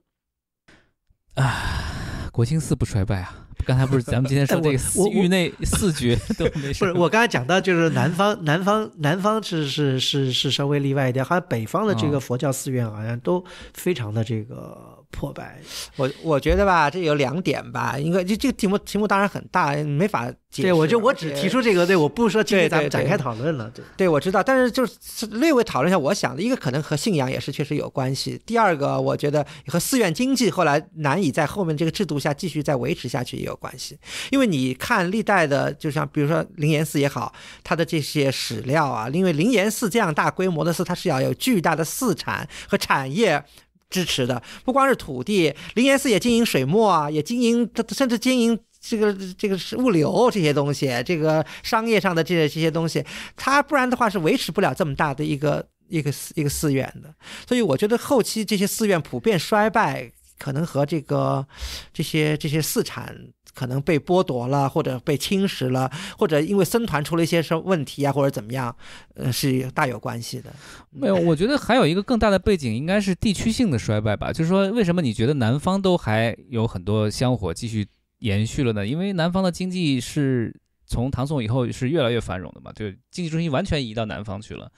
S3: 啊，
S1: 国清寺不衰败
S3: 啊？刚才不是咱们今天说这个 域内
S1: 四绝都没事。不是我
S3: 刚才讲到就是南方，南方，南方是是是是稍微例外一点，好像北方的这个佛教寺院好像都非常的这个。破败，
S2: 我我觉得吧，这有两点吧，应该这这个题目题目当然很大，没法。对，我就我只提出
S3: 这个，对，我不说今天咱们展开讨论了。对，
S2: 对我知道，但是就是略微讨论一下，我想的一个可能和信仰也是确实有关系，第二个我觉得和寺院经济后来难以在后面这个制度下继续再维持下去也有关系，因为你看历代的，就像比如说灵岩寺也好，它的这些史料啊，因为灵岩寺这样大规模的寺，它是要有巨大的寺产和产业。支持的不光是土地，灵岩寺也经营水墨啊，也经营甚至经营这个这个是物流这些东西，这个商业上的这些这些东西，它不然的话是维持不了这么大的一个一个一个寺院的。所以我觉得后期这些寺院普遍衰败，可能和这个这些这些寺产。可能被剥夺了，或者被侵蚀了，或者因为僧团出了一些什么问题啊，或者怎么样，呃，是大有关系的。
S1: 没有，我觉得还有一个更大的背景，应该是地区性的衰败吧。就是说，为什么你觉得南方都还有很多香火继续延续了呢？因为南方的经济是从唐宋以后是越来越繁荣的嘛，就经济中心完全移到南方去了。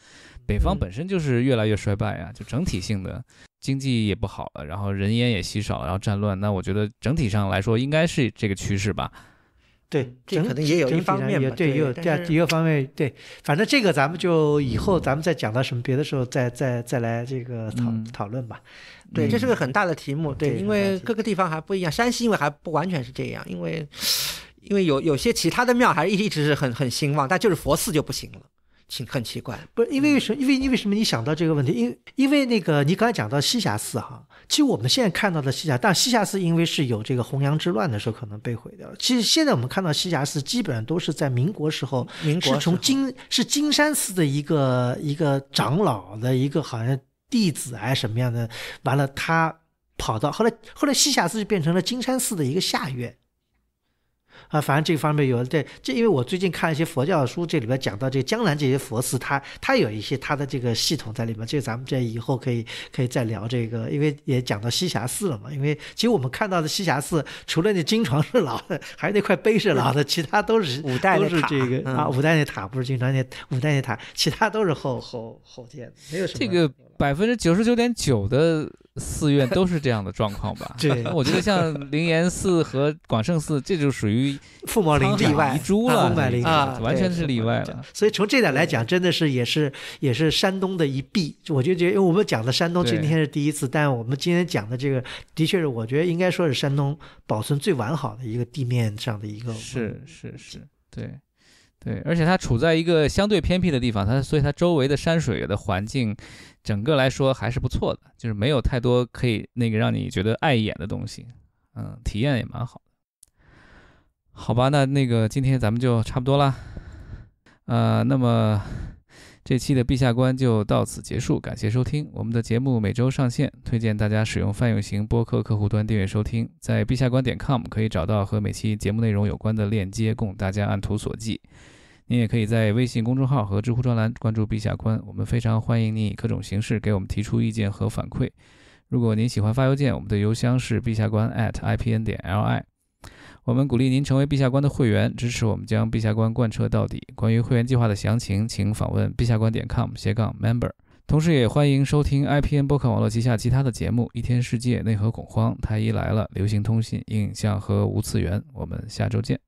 S1: 北方本身就是越来越衰败啊，就整体性的经济也不好了，然后人烟也稀少，然后战乱。那我觉得整体上来说，应该是这个趋势吧。
S3: 对，这可能也有一方面吧。对，有这样一个方面。对，反正这个咱们就以后咱们再讲到什么别的时候再再再来这个讨讨论吧。对，这是个很大的题目。对，因为各个地方还不一样。山西因为还不完全是这样，
S2: 因为因为有有些其他的庙还是一一直是很很兴旺，但就是佛寺就不行了。
S3: 奇很奇怪，不是因为什？因为你为什么你想到这个问题？因因为那个你刚才讲到西霞寺哈，其实我们现在看到的西霞，但西霞寺因为是有这个弘扬之乱的时候可能被毁掉了。其实现在我们看到西霞寺基本上都是在民国时候，民国从金是金山寺的一个一个长老的一个好像弟子哎什么样的，完了他跑到后来后来西霞寺就变成了金山寺的一个下院。啊，反正这方面有这这，因为我最近看一些佛教的书，这里边讲到这个江南这些佛寺，它它有一些它的这个系统在里面，这个咱们这以后可以可以再聊这个，因为也讲到西霞寺了嘛。因为其实我们看到的西霞寺，除了那金床是老的，还有那块碑是老的，其他都是 五代的塔。啊，五代那塔不是金床那五代那塔，其他都是后后后建
S1: 没有什么。这个百分之九十九点九的。寺院都是这样的状况吧？对，我觉得像灵岩寺和广胜寺，这就属于附魔灵例外了，啊，完全是例外了。
S3: 所以从这点来讲，真的是也是也是山东的一弊。我就觉得，我们讲的山东今天是第一次，但我们今天讲的这个，的确是我觉得应该说是山东保存最完好的一个地面上的一个。是是是，对。对，而且它处在一个相对
S1: 偏僻的地方，它所以它周围的山水的环境，整个来说还是不错的，就是没有太多可以那个让你觉得碍眼的东西，嗯，体验也蛮好的。好吧，那那个今天咱们就差不多啦，呃，那么。这期的陛下观就到此结束，感谢收听。我们的节目每周上线，推荐大家使用泛用型播客客户端订阅收听。在陛下观点 .com 可以找到和每期节目内容有关的链接，供大家按图索骥。您也可以在微信公众号和知乎专栏关注陛下观。我们非常欢迎您以各种形式给我们提出意见和反馈。如果您喜欢发邮件，我们的邮箱是陛下观 at @ipn 点 li。我们鼓励您成为陛下官的会员，支持我们将陛下官贯彻到底。关于会员计划的详情，请访问陛下官点 com 斜杠 member。同时，也欢迎收听 IPN 播客网络旗下其他的节目：一天世界、内核恐慌、太医来了、流行通信、影像和无次元。我们下周见。